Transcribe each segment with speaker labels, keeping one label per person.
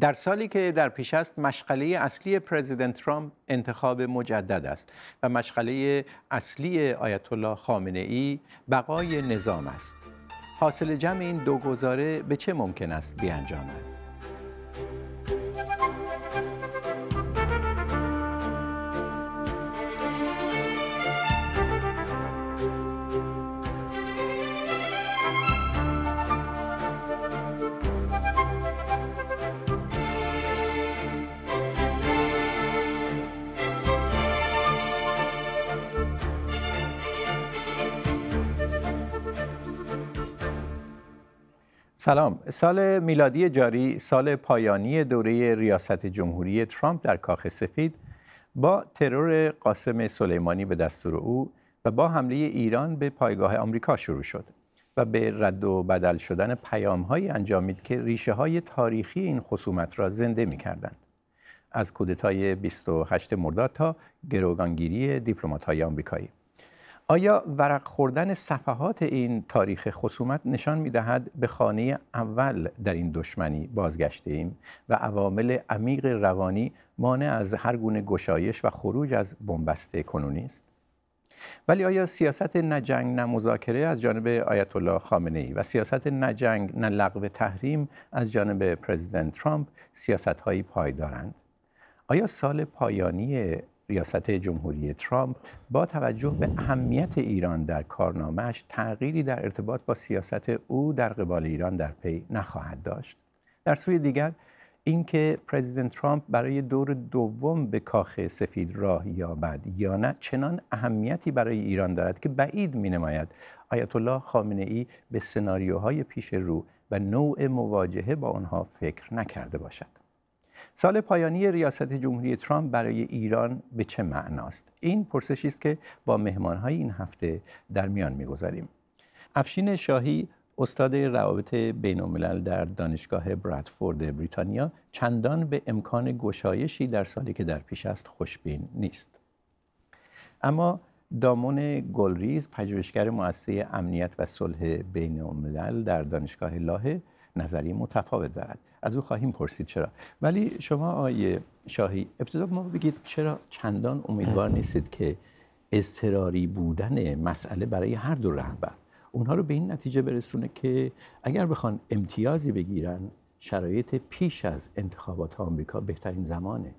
Speaker 1: در سالی که در پیش است مشغله اصلی پرزیدنت ترامپ انتخاب مجدد است و مشغله اصلی آیت الله خامنه ای بقای نظام است حاصل جمع این دو گزاره به چه ممکن است بیانجامد سلام سال میلادی جاری سال پایانی دوره ریاست جمهوری ترامپ در کاخ سفید با ترور قاسم سلیمانی به دستور او و با حمله ایران به پایگاه آمریکا شروع شد و به رد و بدل شدن پیام انجامید که ریشه های تاریخی این خصومت را زنده می کردند. از کودتای 28 مرداد تا گروگانگیری دیپلمات های آمریکایی آیا ورق خوردن صفحات این تاریخ خصومت نشان دهد به خانه اول در این دشمنی بازگشته ایم و عوامل عمیق روانی مانع از هر گونه گشایش و خروج از بنبست کنونی است؟ ولی آیا سیاست نجنگ جنگ نه مذاکره از جانب آیت الله خامنه ای و سیاست نجنگ نه لغو تحریم از جانب پرزیدنت ترامپ سیاست هایی پایدارند آیا سال پایانی ریاست جمهوری ترامپ با توجه به اهمیت ایران در کارنامهش تغییری در ارتباط با سیاست او در قبال ایران در پی نخواهد داشت در سوی دیگر اینکه پرزیدنت ترامپ برای دور دوم به کاخ سفید راه یابد یا نه چنان اهمیتی برای ایران دارد که بعید می نماید آیت الله خامنه ای به سناریوهای پیش رو و نوع مواجهه با آنها فکر نکرده باشد سال پایانی ریاست جمهوری ترامپ برای ایران به چه معناست این پرسشی است که با مهمانهای این هفته در میان میگذاریم افشین شاهی استاد روابط بین در دانشگاه برادفورد بریتانیا چندان به امکان گشایشی در سالی که در پیش است خوشبین نیست اما دامون گلریز پژوهشگر مؤسسه امنیت و صلح بین الملل در دانشگاه لاهه نظری متفاوت دارد از او خواهیم پرسید چرا ولی شما آقای شاهی ابتدا ما بگید چرا چندان امیدوار نیستید که اضطراری بودن مسئله برای هر دو رهبر اونها رو به این نتیجه برسونه که اگر بخوان امتیازی بگیرن شرایط پیش از انتخابات آمریکا بهترین زمانه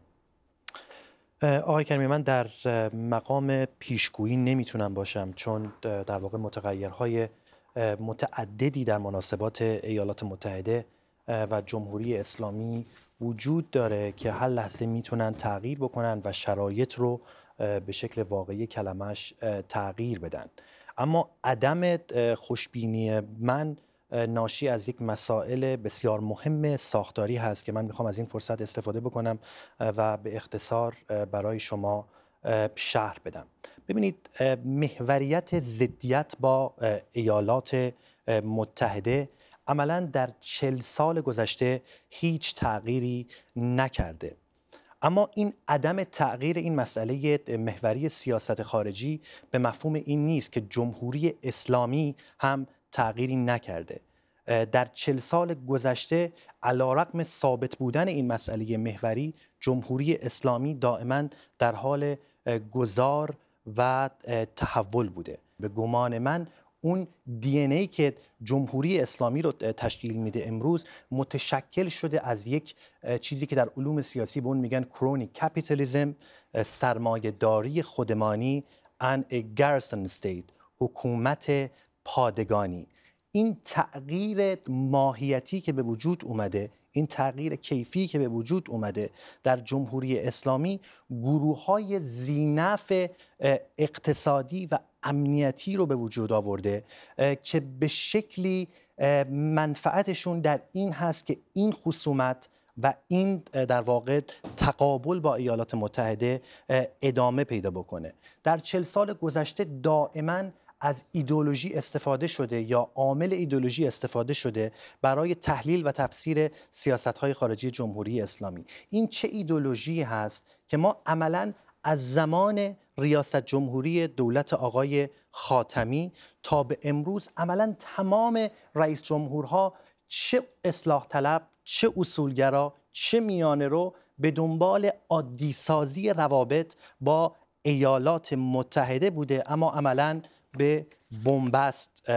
Speaker 1: آقای کریمی من
Speaker 2: در مقام پیشگویی نمیتونم باشم چون در واقع متغیرهای متعددی در مناسبات ایالات متحده و جمهوری اسلامی وجود داره که هر لحظه میتونن تغییر بکنن و شرایط رو به شکل واقعی کلمش تغییر بدن اما عدم خوشبینی من ناشی از یک مسائل بسیار مهم ساختاری هست که من میخوام از این فرصت استفاده بکنم و به اختصار برای شما شهر بدم ببینید محوریت زدیت با ایالات متحده عملا در چل سال گذشته هیچ تغییری نکرده اما این عدم تغییر این مسئله محوری سیاست خارجی به مفهوم این نیست که جمهوری اسلامی هم تغییری نکرده در چل سال گذشته علا ثابت بودن این مسئله محوری جمهوری اسلامی دائما در حال گذار و تحول بوده به گمان من اون دی ای که جمهوری اسلامی رو تشکیل میده امروز متشکل شده از یک چیزی که در علوم سیاسی به اون میگن کرونی کپیتالیزم داری خودمانی ان گارسن استیت حکومت پادگانی این تغییر ماهیتی که به وجود اومده این تغییر کیفی که به وجود اومده در جمهوری اسلامی گروه های زینف اقتصادی و امنیتی رو به وجود آورده که به شکلی منفعتشون در این هست که این خصومت و این در واقع تقابل با ایالات متحده ادامه پیدا بکنه در چل سال گذشته دائما از ایدولوژی استفاده شده یا عامل ایدولوژی استفاده شده برای تحلیل و تفسیر های خارجی جمهوری اسلامی این چه ایدولوژی هست که ما عملا از زمان ریاست جمهوری دولت آقای خاتمی تا به امروز عملا تمام رئیس جمهورها چه اصلاح طلب چه اصولگرا چه میانه رو به دنبال عادیسازی روابط با ایالات متحده بوده اما عملا به بمبست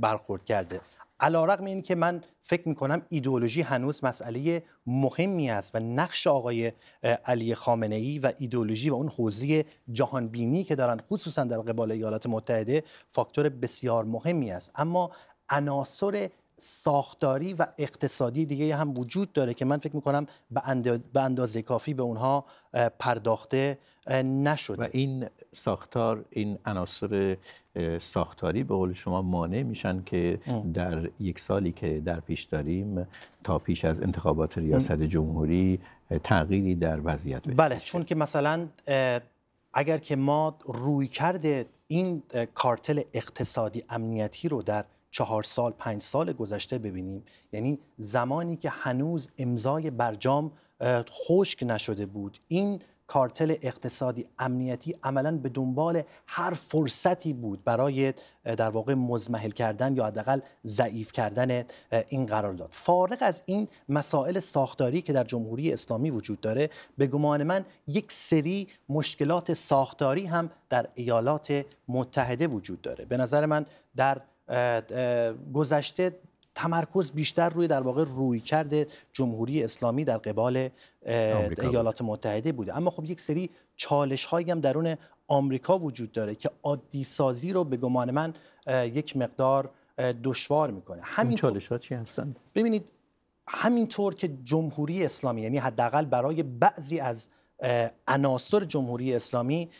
Speaker 2: برخورد کرده علیرغم این که من فکر میکنم ایدئولوژی هنوز مسئله مهمی است و نقش آقای علی خامنه ای و ایدئولوژی و اون حوزه جهان بینی که دارن خصوصا در قبال ایالات متحده فاکتور بسیار مهمی است اما عناصر ساختاری و اقتصادی دیگه هم وجود داره
Speaker 1: که من فکر میکنم به, به اندازه کافی به اونها پرداخته نشده و این ساختار این عناصر ساختاری به قول شما مانع میشن که در یک سالی که در پیش داریم تا پیش از انتخابات ریاست جمهوری تغییری در وضعیت
Speaker 2: بشه بله چون که مثلا اگر که ما روی کرده این کارتل اقتصادی امنیتی رو در چهار سال پنج سال گذشته ببینیم یعنی زمانی که هنوز امضای برجام خشک نشده بود این کارتل اقتصادی امنیتی عملا به دنبال هر فرصتی بود برای در واقع مزمحل کردن یا حداقل ضعیف کردن این قرارداد فارغ از این مسائل ساختاری که در جمهوری اسلامی وجود داره به گمان من یک سری مشکلات ساختاری هم در ایالات متحده وجود داره به نظر من در گذشته تمرکز بیشتر روی در واقع روی کرده جمهوری اسلامی در قبال ایالات متحده بوده اما خب یک سری چالش هایی هم درون آمریکا وجود داره که عادی سازی رو به گمان من یک مقدار دشوار میکنه همین این چالش ها چی هستند ببینید همینطور که جمهوری اسلامی یعنی حداقل برای بعضی از عناصر جمهوری اسلامی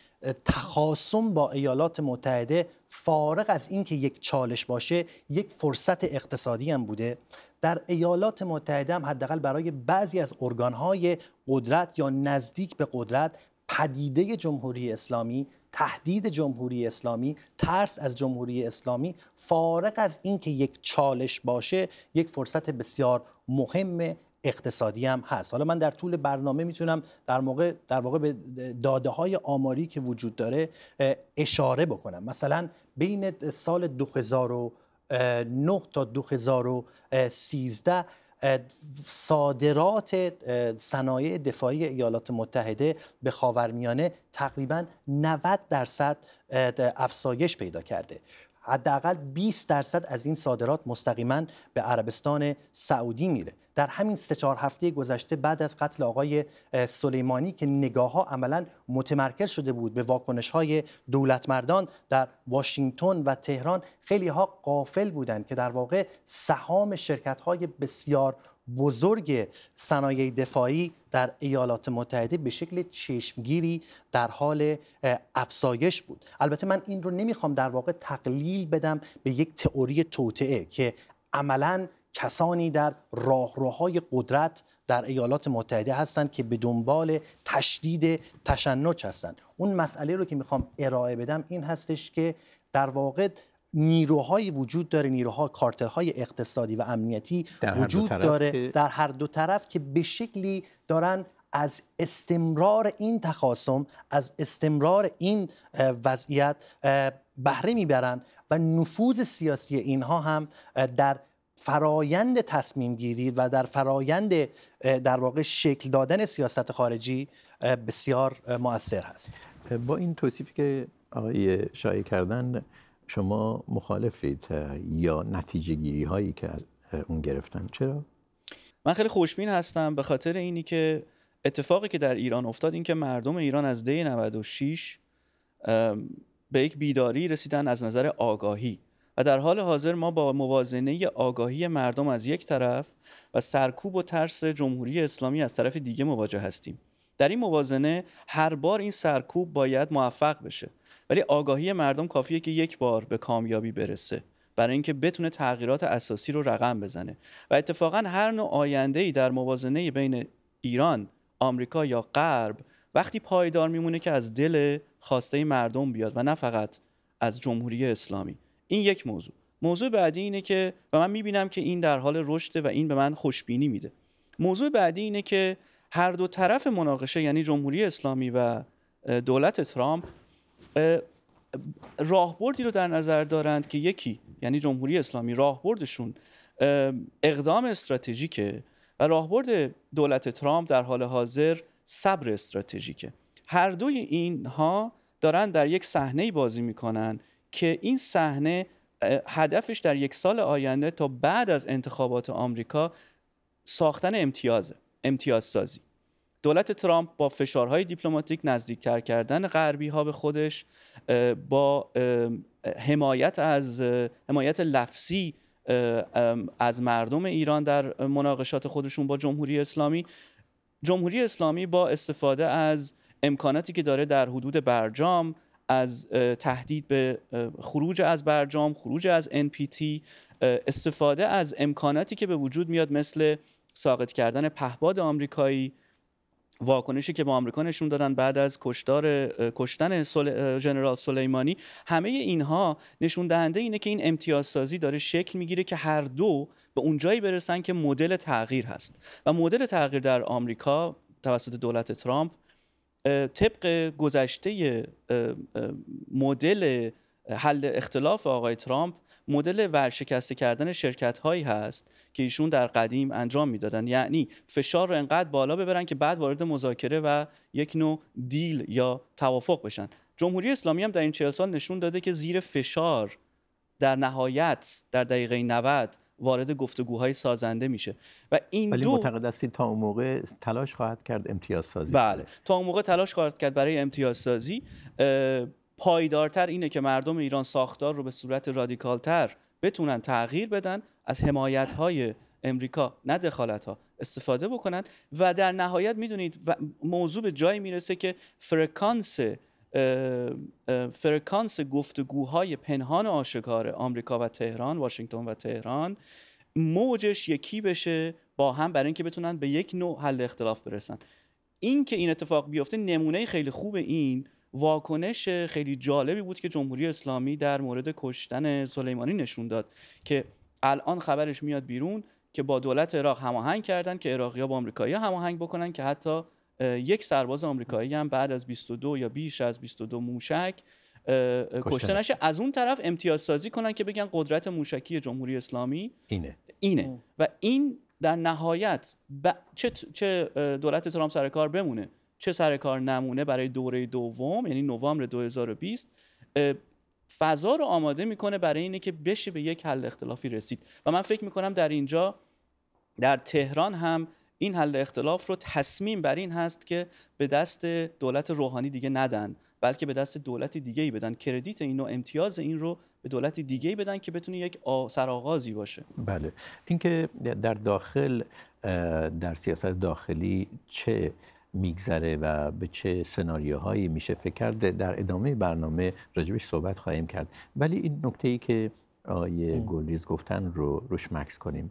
Speaker 2: تخاصم با ایالات متحده فارغ از اینکه یک چالش باشه یک فرصت اقتصادی هم بوده در ایالات متحده هم حداقل برای بعضی از ارگانهای قدرت یا نزدیک به قدرت پدیده جمهوری اسلامی تهدید جمهوری اسلامی ترس از جمهوری اسلامی فارغ از اینکه یک چالش باشه یک فرصت بسیار مهمه اقتصادی هم هست حالا من در طول برنامه میتونم در موقع در واقع به داده های آماری که وجود داره اشاره بکنم مثلا بین سال 2009 تا 2013 صادرات صنایع دفاعی ایالات متحده به خاورمیانه تقریبا 90 درصد افزایش پیدا کرده حداقل 20 درصد از این صادرات مستقیما به عربستان سعودی میره در همین سه چهار هفته گذشته بعد از قتل آقای سلیمانی که نگاه ها عملا متمرکز شده بود به واکنش های دولت مردان در واشنگتن و تهران خیلی ها قافل بودند که در واقع سهام شرکت های بسیار بزرگ صنایع دفاعی در ایالات متحده به شکل چشمگیری در حال افزایش بود البته من این رو نمیخوام در واقع تقلیل بدم به یک تئوری توطعه که عملا کسانی در راهروهای قدرت در ایالات متحده هستند که به دنبال تشدید تشنج هستند اون مسئله رو که میخوام ارائه بدم این هستش که در واقع نیروهای وجود داره نیروها کارترهای اقتصادی و امنیتی وجود داره در هر دو طرف که به شکلی دارن از استمرار این تخاصم از استمرار این وضعیت بهره میبرن و نفوذ سیاسی اینها هم در فرایند تصمیم گیری و در فرایند در واقع شکل دادن سیاست خارجی بسیار مؤثر هست
Speaker 1: با این توصیفی که آقای شایع کردن شما مخالفید یا نتیجه گیری هایی که از اون گرفتن چرا؟
Speaker 3: من خیلی خوشبین هستم به خاطر اینی که اتفاقی که در ایران افتاد این که مردم ایران از دی 96 به یک بیداری رسیدن از نظر آگاهی و در حال حاضر ما با موازنه آگاهی مردم از یک طرف و سرکوب و ترس جمهوری اسلامی از طرف دیگه مواجه هستیم در این موازنه هر بار این سرکوب باید موفق بشه ولی آگاهی مردم کافیه که یک بار به کامیابی برسه برای اینکه بتونه تغییرات اساسی رو رقم بزنه و اتفاقا هر نوع آینده ای در موازنه بین ایران، آمریکا یا غرب وقتی پایدار میمونه که از دل خواسته مردم بیاد و نه فقط از جمهوری اسلامی این یک موضوع موضوع بعدی اینه که و من میبینم که این در حال رشد و این به من خوشبینی میده موضوع بعدی اینه که هر دو طرف مناقشه یعنی جمهوری اسلامی و دولت ترامپ راهبردی رو در نظر دارند که یکی یعنی جمهوری اسلامی راهبردشون اقدام استراتژیکه و راهبرد دولت ترامپ در حال حاضر صبر استراتژیکه هر دوی اینها دارن در یک صحنه بازی میکنن که این صحنه هدفش در یک سال آینده تا بعد از انتخابات آمریکا ساختن امتیازه امتیاز سازی دولت ترامپ با فشارهای دیپلماتیک نزدیکتر کردن غربی ها به خودش با حمایت از حمایت لفظی از مردم ایران در مناقشات خودشون با جمهوری اسلامی جمهوری اسلامی با استفاده از امکاناتی که داره در حدود برجام از تهدید به خروج از برجام خروج از NPT استفاده از امکاناتی که به وجود میاد مثل ساقط کردن پهباد آمریکایی واکنشی که با آمریکا نشون دادن بعد از کشتار کشتن ژنرال جنرال سلیمانی همه اینها نشون دهنده اینه که این امتیازسازی داره شکل میگیره که هر دو به اونجایی برسن که مدل تغییر هست و مدل تغییر در آمریکا توسط دولت ترامپ طبق گذشته مدل حل اختلاف آقای ترامپ مدل ورشکسته کردن شرکت هایی هست که ایشون در قدیم انجام میدادن یعنی فشار رو انقدر بالا ببرن که بعد وارد مذاکره و یک نوع دیل یا توافق بشن جمهوری اسلامی هم در این چهل سال نشون داده که زیر فشار در نهایت در دقیقه 90 وارد گفتگوهای سازنده میشه و این ولی دو معتقد تا اون موقع تلاش خواهد کرد امتیاز سازی بله تا اون موقع تلاش خواهد کرد برای امتیاز سازی پایدارتر اینه که مردم ایران ساختار رو به صورت رادیکالتر بتونن تغییر بدن از حمایت های امریکا نه دخالت ها استفاده بکنن و در نهایت میدونید موضوع به جایی میرسه که فرکانس فرکانس گفتگوهای پنهان آشکار آمریکا و تهران واشنگتن و تهران موجش یکی بشه با هم برای اینکه بتونن به یک نوع حل اختلاف برسن این که این اتفاق بیفته نمونه خیلی خوب این واکنش خیلی جالبی بود که جمهوری اسلامی در مورد کشتن سلیمانی نشون داد که الان خبرش میاد بیرون که با دولت عراق هماهنگ کردن که ها با آمریکایی‌ها هماهنگ بکنن که حتی یک سرباز آمریکایی هم بعد از 22 یا بیش از 22 موشک کشته نشه از اون طرف امتیاز سازی کنن که بگن قدرت موشکی جمهوری اسلامی اینه اینه و این در نهایت چه, چه دولت ترامپ سر کار بمونه چه سر کار نمونه برای دوره دوم یعنی نوامبر 2020 فضا رو آماده میکنه برای اینه که بشه به یک حل اختلافی رسید و من فکر میکنم در اینجا در تهران هم این حل اختلاف رو تصمیم بر این هست که به دست دولت روحانی دیگه ندن بلکه به دست دولت دیگه ای بدن کردیت اینو امتیاز این رو به دولت دیگه ای بدن که بتونه یک سرآغازی باشه
Speaker 1: بله اینکه در داخل در سیاست داخلی چه میگذره و به چه سناریوهایی میشه فکر کرد در ادامه برنامه راجبش صحبت خواهیم کرد ولی این نکته ای که آیه گلریز گفتن رو روش مکس کنیم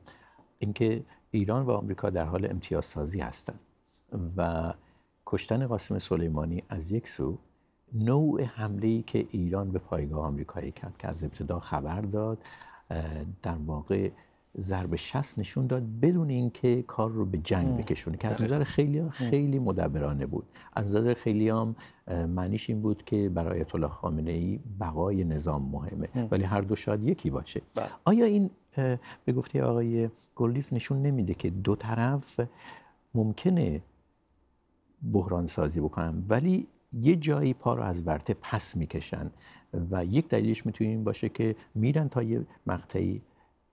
Speaker 1: اینکه ایران و آمریکا در حال امتیازسازی هستند و کشتن قاسم سلیمانی از یک سو نوع حمله ای که ایران به پایگاه آمریکایی کرد که از ابتدا خبر داد در واقع ضرب شست نشون داد بدون اینکه کار رو به جنگ بکشونه که از نظر خیلی خیلی مدبرانه بود از نظر خیلی هم معنیش این بود که برای آیت خامنه ای بقای نظام مهمه ولی هر دو شاید یکی باشه بله. آیا این به گفته آقای گلیس نشون نمیده که دو طرف ممکنه بحران سازی بکنن ولی یه جایی پا رو از ورته پس میکشن و یک دلیلش میتونه این باشه که میرن تا یه مقطعی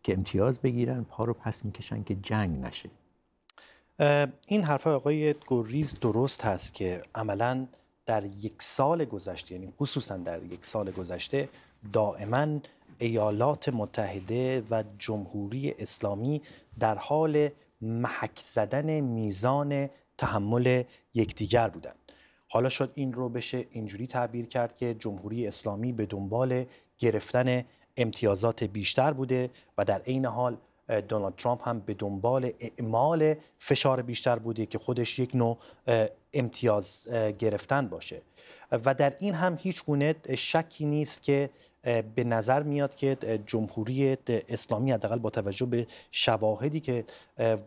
Speaker 1: که امتیاز بگیرن پا رو پس میکشن که جنگ نشه
Speaker 2: این حرف آقای گوریز درست هست که عملا در یک سال گذشته یعنی خصوصا در یک سال گذشته دائما ایالات متحده و جمهوری اسلامی در حال محک زدن میزان تحمل یکدیگر بودن حالا شد این رو بشه اینجوری تعبیر کرد که جمهوری اسلامی به دنبال گرفتن امتیازات بیشتر بوده و در عین حال دونالد ترامپ هم به دنبال اعمال فشار بیشتر بوده که خودش یک نوع امتیاز گرفتن باشه و در این هم هیچ گونه شکی نیست که به نظر میاد که جمهوری اسلامی حداقل با توجه به شواهدی که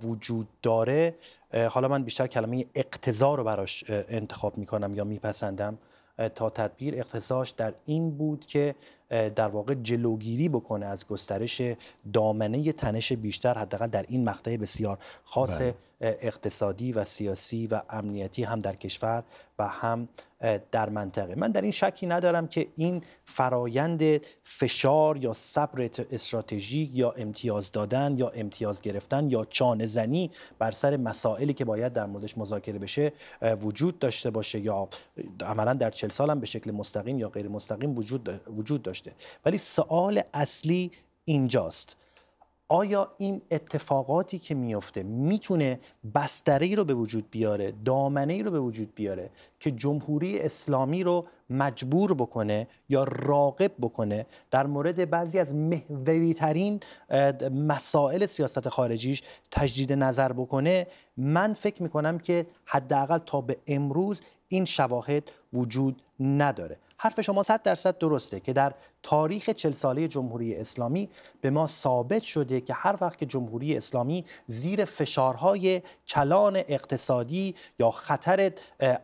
Speaker 2: وجود داره حالا من بیشتر کلمه اقتضا رو براش انتخاب میکنم یا میپسندم تا تدبیر اقتضاش در این بود که در واقع جلوگیری بکنه از گسترش دامنه تنش بیشتر حداقل در این مقطع بسیار خاصه بله. اقتصادی و سیاسی و امنیتی هم در کشور و هم در منطقه من در این شکی ندارم که این فرایند فشار یا صبر استراتژیک یا امتیاز دادن یا امتیاز گرفتن یا چانه زنی بر سر مسائلی که باید در موردش مذاکره بشه وجود داشته باشه یا عملا در چل سال هم به شکل مستقیم یا غیر مستقیم وجود وجود داشته ولی سوال اصلی اینجاست آیا این اتفاقاتی که میفته میتونه بستری رو به وجود بیاره دامنه ای رو به وجود بیاره که جمهوری اسلامی رو مجبور بکنه یا راقب بکنه در مورد بعضی از محوری ترین مسائل سیاست خارجیش تجدید نظر بکنه من فکر میکنم که حداقل تا به امروز این شواهد وجود نداره حرف شما صد درصد درسته که در تاریخ چل ساله جمهوری اسلامی به ما ثابت شده که هر وقت که جمهوری اسلامی زیر فشارهای کلان اقتصادی یا خطر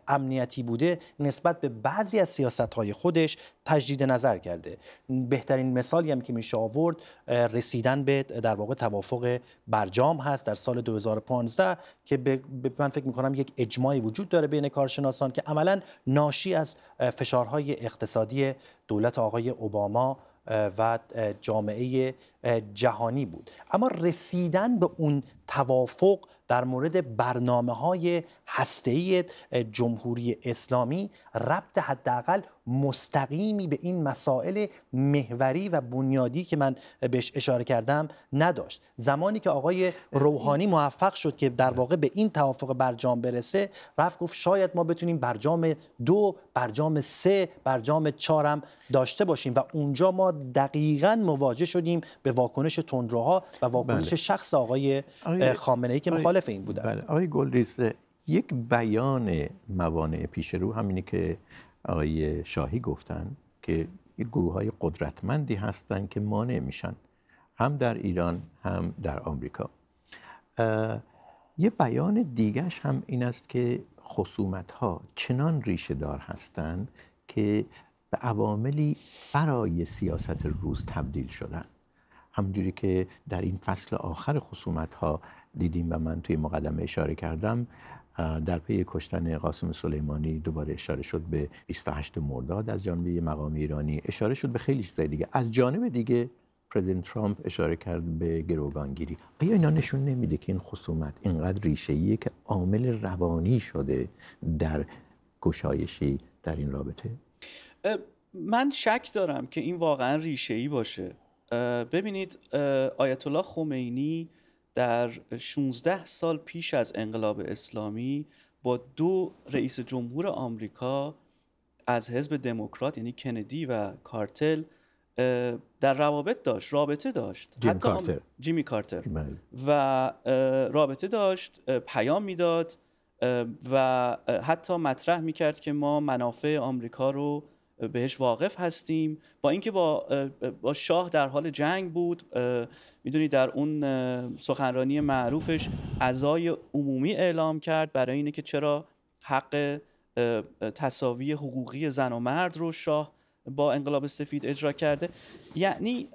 Speaker 2: امنیتی بوده نسبت به بعضی از سیاستهای خودش تجدید نظر کرده بهترین مثالی هم که میشه آورد رسیدن به در واقع توافق برجام هست در سال 2015 که من فکر میکنم یک اجماعی وجود داره بین کارشناسان که عملا ناشی از فشارهای اقتصادی دولت آقای اوباما و جامعه جهانی بود اما رسیدن به اون توافق در مورد برنامه های هسته جمهوری اسلامی ربط حداقل مستقیمی به این مسائل محوری و بنیادی که من بهش اشاره کردم نداشت زمانی که آقای روحانی موفق شد که در واقع به این توافق برجام برسه رفت گفت شاید ما بتونیم برجام دو برجام سه برجام چارم داشته باشیم و اونجا ما دقیقا مواجه شدیم به واکنش تندروها و واکنش بله. شخص آقای خامنه ای که مخالف این بودن
Speaker 1: بله. آقای گلریز یک بیان موانع پیش رو که آقای شاهی گفتن که یک گروه های قدرتمندی هستند که مانع میشن هم در ایران هم در آمریکا یه بیان دیگش هم این است که خصومت ها چنان ریشه دار هستند که به عواملی فرای سیاست روز تبدیل شدن همجوری که در این فصل آخر خصومت ها دیدیم و من توی مقدمه اشاره کردم در پی کشتن قاسم سلیمانی دوباره اشاره شد به 28 مرداد از جانب مقام ایرانی اشاره شد به خیلی چیزای دیگه از جانب دیگه پرزیدنت ترامپ اشاره کرد به گروگانگیری آیا اینا نشون نمیده که این خصومت اینقدر ریشه که عامل روانی شده در گشایشی در این رابطه
Speaker 3: من شک دارم که این واقعا ریشه ای باشه ببینید آیت الله خمینی در 16 سال پیش از انقلاب اسلامی با دو رئیس جمهور آمریکا از حزب دموکرات یعنی کندی و کارتل در روابط داشت رابطه داشت کارتر. جیمی کارتر بله. و رابطه داشت پیام میداد و حتی مطرح میکرد که ما منافع آمریکا رو بهش واقف هستیم با اینکه با با شاه در حال جنگ بود میدونی در اون سخنرانی معروفش ازای عمومی اعلام کرد برای اینه که چرا حق تصاوی حقوقی زن و مرد رو شاه با انقلاب سفید اجرا کرده یعنی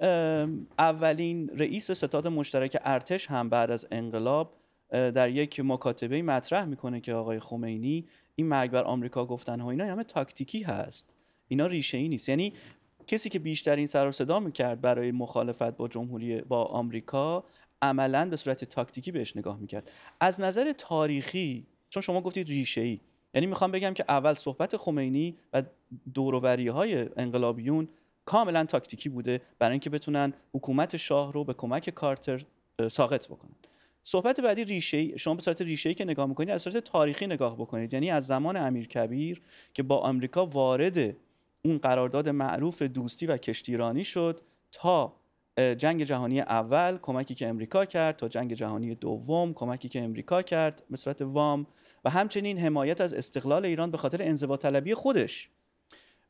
Speaker 3: اولین رئیس ستاد مشترک ارتش هم بعد از انقلاب در یک مکاتبه مطرح میکنه که آقای خمینی این مرگ بر آمریکا گفتن ها اینا یعنی همه تاکتیکی هست اینا ریشه ای نیست یعنی کسی که بیشتر این سر و صدا میکرد برای مخالفت با جمهوری با آمریکا عملا به صورت تاکتیکی بهش نگاه میکرد از نظر تاریخی چون شما گفتید ریشه ای یعنی میخوام بگم که اول صحبت خمینی و دوروبری های انقلابیون کاملا تاکتیکی بوده برای اینکه بتونن حکومت شاه رو به کمک کارتر ساقط بکنن صحبت بعدی ریشه شما به صورت ریشه که نگاه میکنید از صورت تاریخی نگاه بکنید یعنی از زمان کبیر که با آمریکا وارد اون قرارداد معروف دوستی و کشتیرانی شد تا جنگ جهانی اول کمکی که امریکا کرد تا جنگ جهانی دوم کمکی که امریکا کرد به وام و همچنین حمایت از استقلال ایران به خاطر انزوا طلبی خودش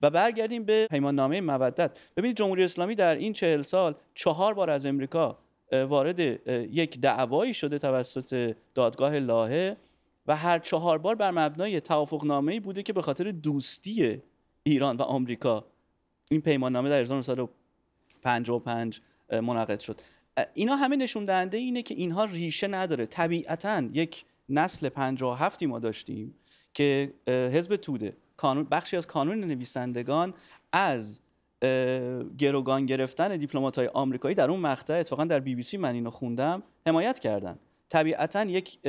Speaker 3: و برگردیم به نامه مودت ببینید جمهوری اسلامی در این چهل سال چهار بار از امریکا وارد یک دعوایی شده توسط دادگاه لاهه و هر چهار بار بر مبنای نامه بوده که به خاطر دوستی ایران و آمریکا این پیمان پیماننامه در 1955 منعقد شد اینا همه نشون دهنده اینه که اینها ریشه نداره طبیعتا یک نسل 57 ما داشتیم که حزب توده بخشی از کانون نویسندگان از گروگان گرفتن دیپلمات های آمریکایی در اون مقطع اتفاقا در بی بی سی من اینو خوندم حمایت کردن طبیعتا یک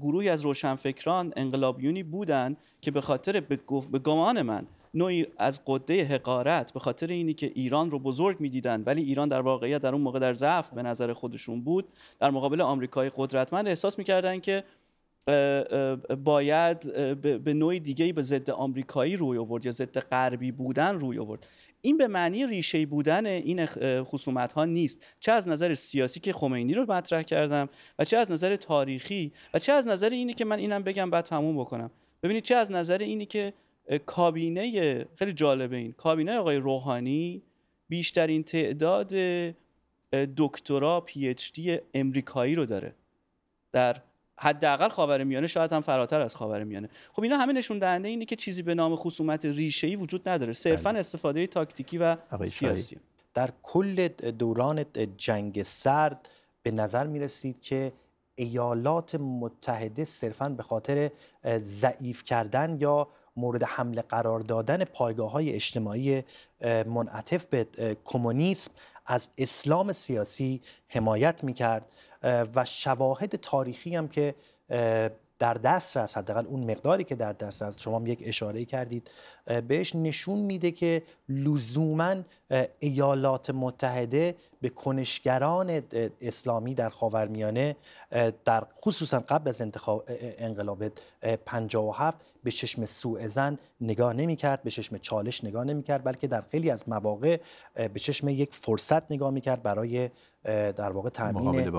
Speaker 3: گروهی از روشنفکران انقلابیونی بودن که به خاطر به گمان من نوعی از قده حقارت به خاطر اینی که ایران رو بزرگ میدیدن ولی ایران در واقعیت در اون موقع در ضعف به نظر خودشون بود در مقابل آمریکای قدرتمند احساس میکردن که باید به نوع دیگه به ضد آمریکایی روی آورد یا ضد غربی بودن روی آورد این به معنی ریشه بودن این خصومت ها نیست چه از نظر سیاسی که خمینی رو مطرح کردم و چه از نظر تاریخی و چه از نظر اینی که من اینم بگم بعد تموم بکنم ببینید چه از نظر اینی که کابینه خیلی جالبه این کابینه آقای روحانی بیشترین تعداد دکترا پی اچ دی امریکایی رو داره در حداقل میانه شاید هم فراتر از خاورمیانه خب اینا همه نشون دهنده اینه که چیزی به نام خصومت ای وجود نداره صرفا بله. استفاده تاکتیکی و سیاسی
Speaker 2: در کل دوران جنگ سرد به نظر می رسید که ایالات متحده صرفا به خاطر ضعیف کردن یا مورد حمله قرار دادن پایگاه های اجتماعی منعطف به کمونیسم از اسلام سیاسی حمایت میکرد و شواهد تاریخی هم که در دسترس حداقل اون مقداری که در دست دسترس شما یک اشاره کردید بهش نشون میده که لزوما ایالات متحده به کنشگران اسلامی در خاورمیانه در خصوصا قبل از انتخاب انقلاب 57 به چشم سوء زن نگاه نمیکرد به چشم چالش نگاه نمیکرد بلکه در خیلی از مواقع به چشم یک فرصت نگاه میکرد برای در واقع تامین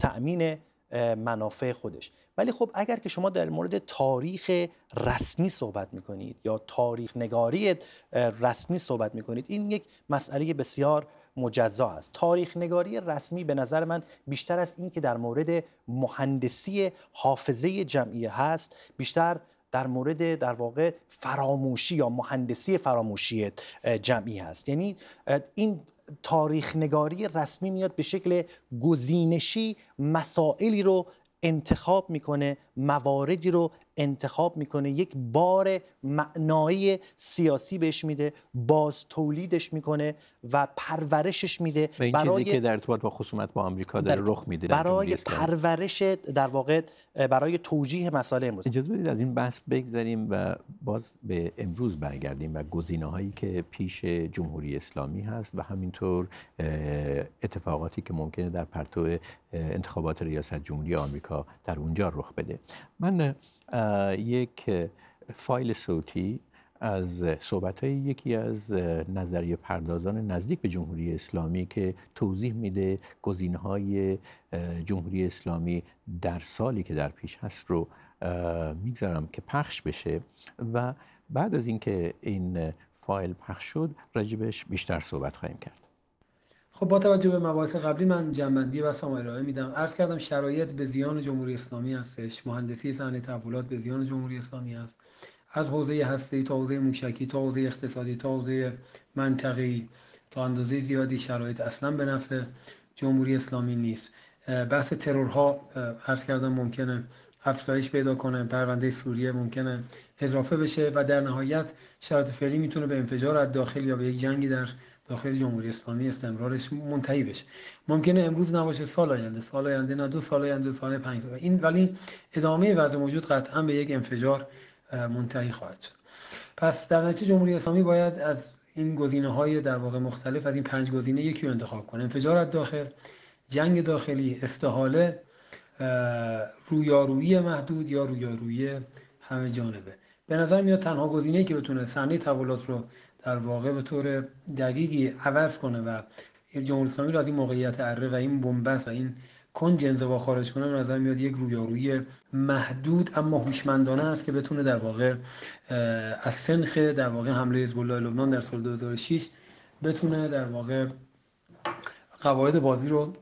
Speaker 2: تامین منافع خودش ولی خب اگر که شما در مورد تاریخ رسمی صحبت میکنید یا تاریخ نگاری رسمی صحبت میکنید این یک مسئله بسیار مجزا است تاریخ نگاری رسمی به نظر من بیشتر از این که در مورد مهندسی حافظه جمعی هست بیشتر در مورد در واقع فراموشی یا مهندسی فراموشی جمعی هست یعنی این تاریخ نگاری رسمی میاد به شکل گزینشی مسائلی رو انتخاب میکنه مواردی رو انتخاب میکنه یک بار معنایی سیاسی بهش میده باز تولیدش میکنه و پرورشش میده این برای چیزی که در
Speaker 1: ارتباط با خصومت با آمریکا داره رخ میده برای پرورش در واقع برای توجیه مسائل امروز اجازه بدید از این بحث بگذریم و باز به امروز برگردیم و گزینه هایی که پیش جمهوری اسلامی هست و همینطور اتفاقاتی که ممکنه در پرتو انتخابات ریاست جمهوری آمریکا در اونجا رخ بده من یک فایل صوتی از صحبت های یکی از نظریه پردازان نزدیک به جمهوری اسلامی که توضیح میده گزین های جمهوری اسلامی در سالی که در پیش هست رو میگذارم که پخش بشه و بعد از اینکه این فایل پخش شد راجبش بیشتر صحبت خواهیم کرد
Speaker 4: خب با توجه به مباحث قبلی من جنبندی و سام ارائه میدم عرض کردم شرایط به زیان جمهوری اسلامی هستش مهندسی صحنه تحولات به زیان جمهوری اسلامی است از حوزه هستی تا حوزه موشکی تا حوزه اقتصادی تا حوزه منطقی تا اندازه زیادی شرایط اصلا به نفع جمهوری اسلامی نیست بحث ترورها عرض کردن ممکنه افزایش پیدا کنه پرونده سوریه ممکنه اضافه بشه و در نهایت شرط فعلی میتونه به انفجار از داخل یا به یک جنگی در داخل جمهوری اسلامی استمرارش منتهی بشه ممکنه امروز نباشه سال آینده سال آینده نه دو سال آینده سال پنج این ولی ادامه وضع موجود قطعا به یک انفجار منتهی خواهد شد پس در نتیجه جمهوری اسلامی باید از این گزینه های در واقع مختلف از این پنج گزینه یکی رو انتخاب کنه انفجار از داخل جنگ داخلی استحاله رویارویی محدود یا رویارویی همه جانبه به نظر میاد تنها گزینه‌ای که بتونه صحنه تولات رو در واقع به طور دقیقی عوض کنه و جمهوری اسلامی را از این موقعیت اره و این بنبست و این کنج انزوا خارج کنه به نظر میاد یک رویارویی محدود اما هوشمندانه است که بتونه در واقع از سنخ در واقع حمله از الله لبنان در سال 2006 بتونه در واقع قواعد بازی رو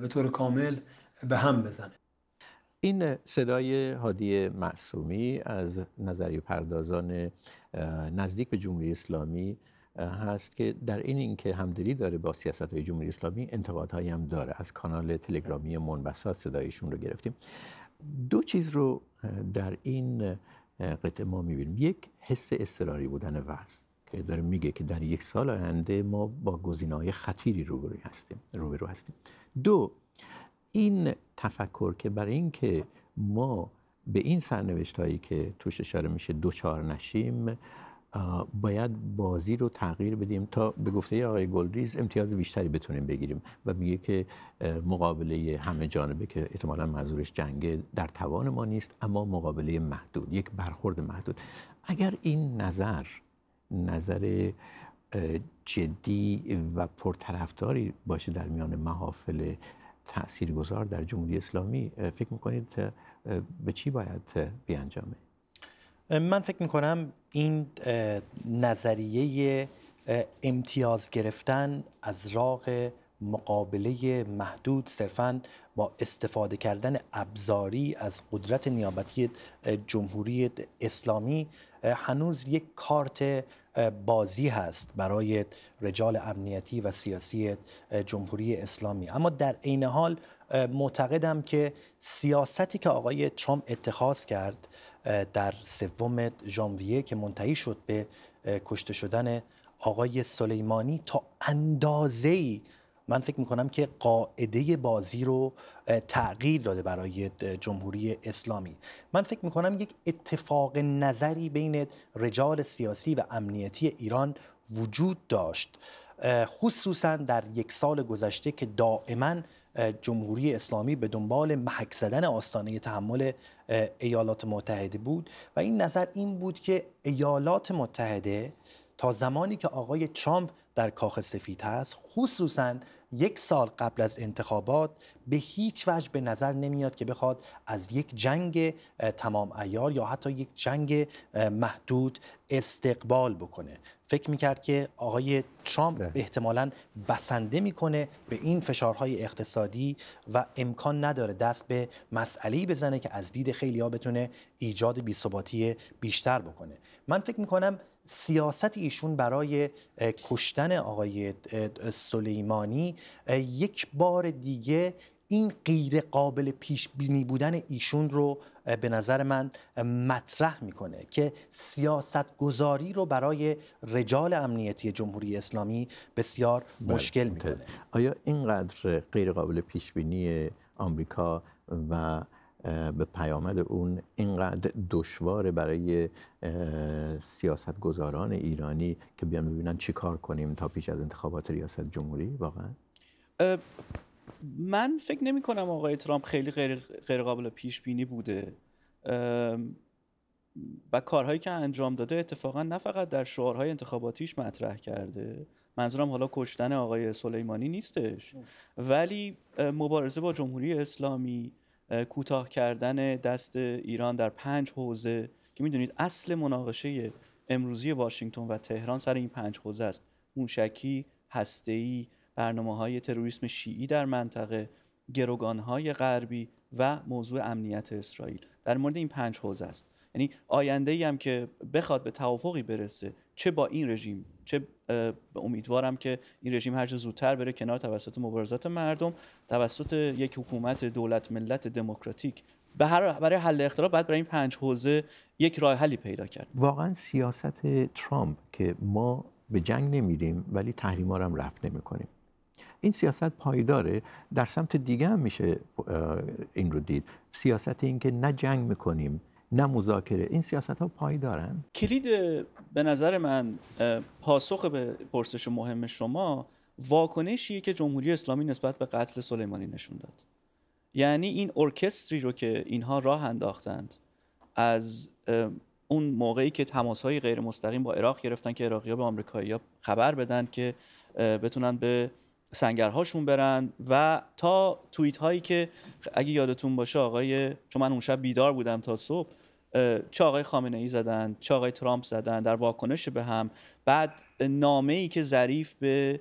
Speaker 4: به طور کامل به هم بزنه
Speaker 1: این صدای حادی معصومی از نظری پردازان نزدیک به جمهوری اسلامی هست که در این اینکه همدلی داره با سیاست های جمهوری اسلامی انتقادهایی هم داره از کانال تلگرامی منبسات صدایشون رو گرفتیم دو چیز رو در این قطعه ما میبینیم یک حس اضطراری بودن وضع که داره میگه که در یک سال آینده ما با های خطیری روبرو هستیم روبرو هستیم دو این تفکر که برای اینکه ما به این سرنوشت هایی که توش اشاره میشه دوچار نشیم باید بازی رو تغییر بدیم تا به گفته آقای گلریز امتیاز بیشتری بتونیم بگیریم و میگه که مقابله همه جانبه که احتمالا منظورش جنگه در توان ما نیست اما مقابله محدود یک برخورد محدود اگر این نظر نظر جدی و پرطرفداری باشه در میان محافل تاثیرگذار در جمهوری اسلامی فکر میکنید به چی باید بیانجامه
Speaker 2: من فکر میکنم این نظریه امتیاز گرفتن از راه مقابله محدود صرفا با استفاده کردن ابزاری از قدرت نیابتی جمهوری اسلامی هنوز یک کارت بازی هست برای رجال امنیتی و سیاسی جمهوری اسلامی اما در عین حال معتقدم که سیاستی که آقای ترامپ اتخاذ کرد در سوم ژانویه که منتهی شد به کشته شدن آقای سلیمانی تا اندازه ای من فکر می کنم که قاعده بازی رو تغییر داده برای جمهوری اسلامی من فکر می کنم یک اتفاق نظری بین رجال سیاسی و امنیتی ایران وجود داشت خصوصا در یک سال گذشته که دائما جمهوری اسلامی به دنبال محک زدن آستانه تحمل ایالات متحده بود و این نظر این بود که ایالات متحده تا زمانی که آقای ترامپ در کاخ سفید هست خصوصا یک سال قبل از انتخابات به هیچ وجه به نظر نمیاد که بخواد از یک جنگ تمام ایار یا حتی یک جنگ محدود استقبال بکنه فکر میکرد که آقای ترامپ بله. احتمالا بسنده میکنه به این فشارهای اقتصادی و امکان نداره دست به مسئله بزنه که از دید خیلی ها بتونه ایجاد بیثباتی بیشتر بکنه من فکر میکنم سیاست ایشون برای کشتن آقای سلیمانی یک بار دیگه این غیر قابل پیش بینی بودن ایشون رو به نظر من مطرح میکنه که سیاست گذاری رو برای رجال امنیتی جمهوری اسلامی بسیار بله. مشکل
Speaker 1: میکنه آیا اینقدر غیر قابل پیش بینی آمریکا و به پیامد اون اینقدر دشواره برای سیاست سیاستگزاران ایرانی که بیان ببینن چی کار کنیم تا پیش از انتخابات ریاست جمهوری واقعا
Speaker 3: من فکر نمی کنم آقای ترامپ خیلی غیر, غیر قابل پیش بینی بوده و کارهایی که انجام داده اتفاقا نه فقط در شعارهای انتخاباتیش مطرح کرده منظورم حالا کشتن آقای سلیمانی نیستش ولی مبارزه با جمهوری اسلامی کوتاه کردن دست ایران در پنج حوزه که میدونید اصل مناقشه امروزی واشنگتن و تهران سر این پنج حوزه است موشکی هسته‌ای برنامه های تروریسم شیعی در منطقه گروگان های غربی و موضوع امنیت اسرائیل در مورد این پنج حوزه است یعنی آینده ای هم که بخواد به توافقی برسه چه با این رژیم چه امیدوارم که این رژیم هر چه زودتر بره کنار توسط مبارزات مردم توسط یک حکومت دولت ملت دموکراتیک برای حل اختلاف بعد برای این پنج حوزه یک راه حلی پیدا کرد
Speaker 1: واقعا سیاست ترامپ که ما به جنگ نمیریم ولی تحریما هم رفت نمیکنیم این سیاست پایداره در سمت دیگه هم میشه این رو دید سیاست این که نه جنگ میکنیم نه مذاکره این سیاست ها پایدارن
Speaker 3: کلید به نظر من پاسخ به پرسش مهم شما واکنشیه که جمهوری اسلامی نسبت به قتل سلیمانی نشون داد یعنی این ارکستری رو که اینها راه انداختند از اون موقعی که تماس های غیر مستقیم با عراق گرفتن که عراقی ها به آمریکایی خبر بدن که بتونن به سنگرهاشون برن و تا توییت هایی که اگه یادتون باشه آقای چون من اون شب بیدار بودم تا صبح چه آقای خامنه ای زدن چه آقای ترامپ زدن در واکنش به هم بعد نامه ای که ظریف به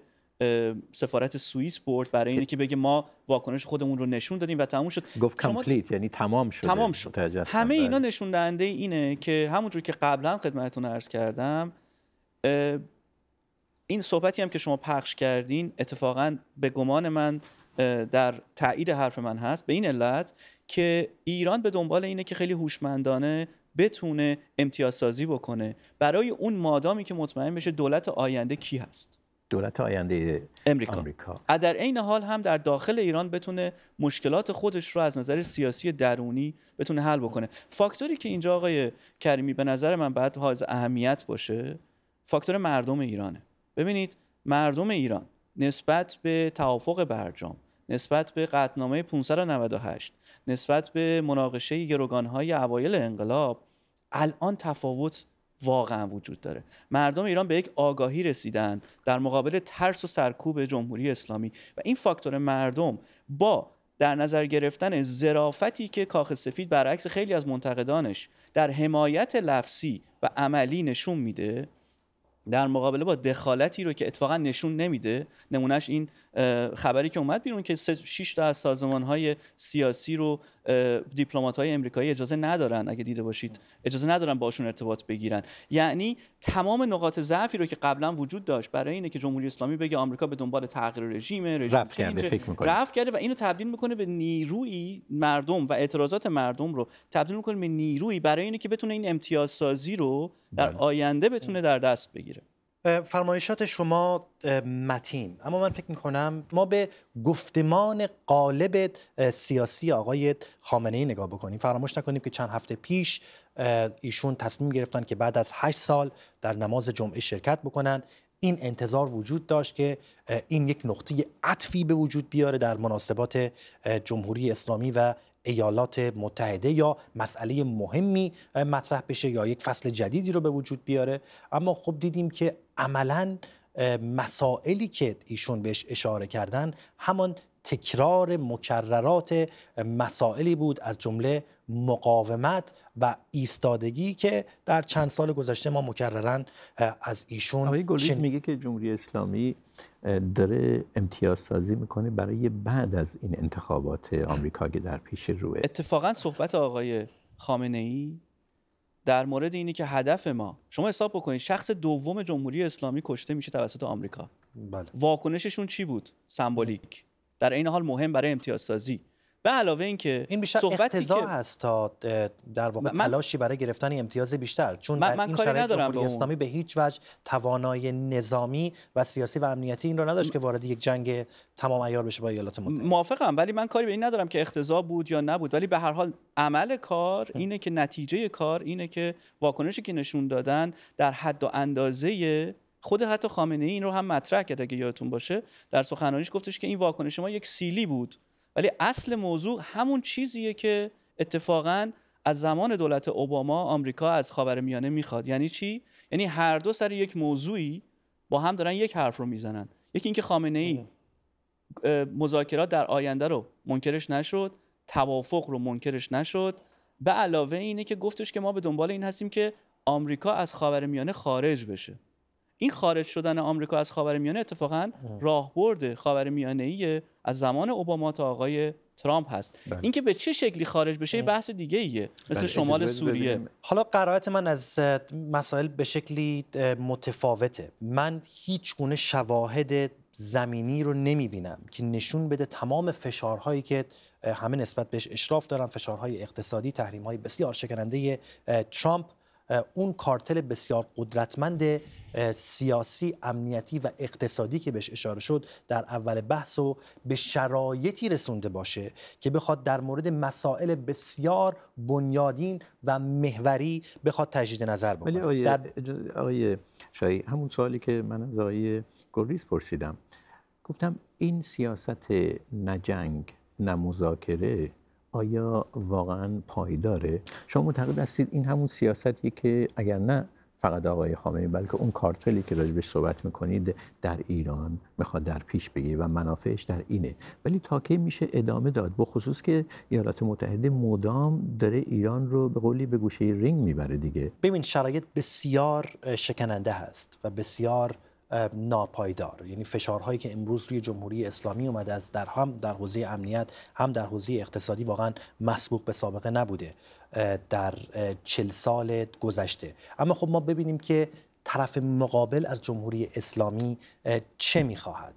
Speaker 3: سفارت سوئیس برد برای اینه که بگه ما واکنش خودمون رو نشون دادیم و تموم شد گفت کامپلیت یعنی تمام شد تمام شد همه اینا بله. نشون دهنده اینه که همونجور که قبلا خدمتتون عرض کردم این صحبتی هم که شما پخش کردین اتفاقا به گمان من در تایید حرف من هست به این علت که ایران به دنبال اینه که خیلی هوشمندانه بتونه امتیازسازی بکنه برای اون مادامی که مطمئن بشه دولت آینده کی هست
Speaker 1: دولت آینده امریکا, امریکا.
Speaker 3: در عین حال هم در داخل ایران بتونه مشکلات خودش رو از نظر سیاسی درونی بتونه حل بکنه فاکتوری که اینجا آقای کریمی به نظر من باید حائز اهمیت باشه فاکتور مردم ایرانه ببینید مردم ایران نسبت به توافق برجام نسبت به قطنامه 598 نسبت به مناقشه گروگانهای اوایل انقلاب الان تفاوت واقعا وجود داره مردم ایران به یک آگاهی رسیدن در مقابل ترس و سرکوب جمهوری اسلامی و این فاکتور مردم با در نظر گرفتن زرافتی که کاخ سفید برعکس خیلی از منتقدانش در حمایت لفظی و عملی نشون میده در مقابله با دخالتی رو که اتفاقا نشون نمیده نمونهش این خبری که اومد بیرون که 6 تا از سازمان های سیاسی رو دیپلمات های امریکایی اجازه ندارن اگه دیده باشید اجازه ندارن باشون ارتباط بگیرن یعنی تمام نقاط ضعفی رو که قبلا وجود داشت برای اینه که جمهوری اسلامی بگه آمریکا به دنبال تغییر رژیمه رژیم رفت کرده فکر رفت کرده و اینو تبدیل میکنه به نیروی مردم و اعتراضات مردم رو تبدیل میکنه به نیروی برای اینه که بتونه این امتیازسازی رو در بله. آینده بتونه در دست بگیره فرمایشات
Speaker 2: شما متین اما من فکر میکنم ما به گفتمان قالب سیاسی آقای خامنه ای نگاه بکنیم فراموش نکنیم که چند هفته پیش ایشون تصمیم گرفتن که بعد از هشت سال در نماز جمعه شرکت بکنند. این انتظار وجود داشت که این یک نقطه عطفی به وجود بیاره در مناسبات جمهوری اسلامی و ایالات متحده یا مسئله مهمی مطرح بشه یا یک فصل جدیدی رو به وجود بیاره اما خب دیدیم که عملا مسائلی که ایشون بهش اشاره کردن همان تکرار مکررات مسائلی بود از جمله مقاومت و ایستادگی که در چند سال گذشته ما مکررن از ایشون آقای
Speaker 1: میگه که جمهوری اسلامی داره امتیاز سازی میکنه برای بعد از این انتخابات آمریکا که در پیش روه
Speaker 3: اتفاقا صحبت آقای خامنه ای در مورد اینی که هدف ما شما حساب بکنید شخص دوم جمهوری اسلامی کشته میشه توسط آمریکا بله. واکنششون چی بود سمبولیک در این حال مهم برای امتیاز سازی به علاوه اینکه این بیشتر که
Speaker 2: هست تا در واقع من... تلاشی برای گرفتن امتیاز بیشتر چون من, در این کاری ندارم جمهوری اسلامی به هیچ وجه توانای نظامی و سیاسی و امنیتی این را نداشت م... که وارد یک جنگ تمام عیار بشه با ایالات متحده
Speaker 3: موافقم ولی من کاری به این ندارم که اختزا بود یا نبود ولی به هر حال عمل کار اینه که نتیجه کار اینه که واکنشی که نشون دادن در حد و اندازه خود حتی خامنه این رو هم مطرح کرد اگه یادتون باشه در سخنرانیش گفتش که این واکنش ما یک سیلی بود ولی اصل موضوع همون چیزیه که اتفاقا از زمان دولت اوباما آمریکا از میانه میخواد یعنی چی یعنی هر دو سر یک موضوعی با هم دارن یک حرف رو میزنن یکی اینکه خامنه ای بله. مذاکرات در آینده رو منکرش نشد توافق رو منکرش نشد به علاوه اینه که گفتش که ما به دنبال این هستیم که آمریکا از میانه خارج بشه این خارج شدن آمریکا از خاورمیانه اتفاقا راهبرد ای از زمان اوباما تا آقای ترامپ هست بله. اینکه به چه شکلی خارج بشه بحث دیگه ایه مثل بله. شمال سوریه
Speaker 2: حالا قرائت من از مسائل به شکلی متفاوته من هیچ گونه شواهد زمینی رو نمی بینم که نشون بده تمام فشارهایی که همه نسبت بهش اشراف دارن فشارهای اقتصادی تحریمهای بسیار شکننده ترامپ اون کارتل بسیار قدرتمند سیاسی، امنیتی و اقتصادی که بهش اشاره شد در اول بحث و به شرایطی رسونده باشه که بخواد در مورد مسائل بسیار بنیادین و محوری بخواد تجدید نظر بکنه آقای, در...
Speaker 1: آقای شایی همون سوالی که من از آقای گلریز پرسیدم گفتم این سیاست نجنگ نمذاکره آیا واقعا پایداره شما معتقد هستید این همون سیاستی که اگر نه فقط آقای خامنه‌ای بلکه اون کارتلی که راجبش صحبت میکنید در ایران میخواد در پیش بگیره و منافعش در اینه ولی تا کی میشه ادامه داد بخصوص که ایالات متحده مدام داره ایران رو به قولی به گوشه رینگ میبره دیگه
Speaker 2: ببین شرایط بسیار شکننده هست و بسیار ناپایدار یعنی فشارهایی که امروز روی جمهوری اسلامی اومده از در هم در حوزه امنیت هم در حوزه اقتصادی واقعا مسبوق به سابقه نبوده در چل سال گذشته اما خب ما ببینیم که طرف مقابل از جمهوری اسلامی چه میخواهد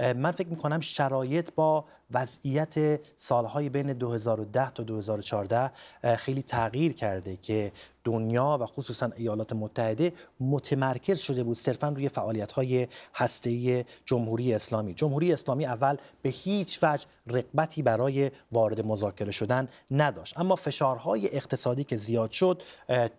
Speaker 2: من فکر میکنم شرایط با وضعیت سالهای بین 2010 تا 2014 خیلی تغییر کرده که دنیا و خصوصا ایالات متحده متمرکز شده بود صرفا روی فعالیت های هسته جمهوری اسلامی جمهوری اسلامی اول به هیچ وجه رقبتی برای وارد مذاکره شدن نداشت اما فشارهای اقتصادی که زیاد شد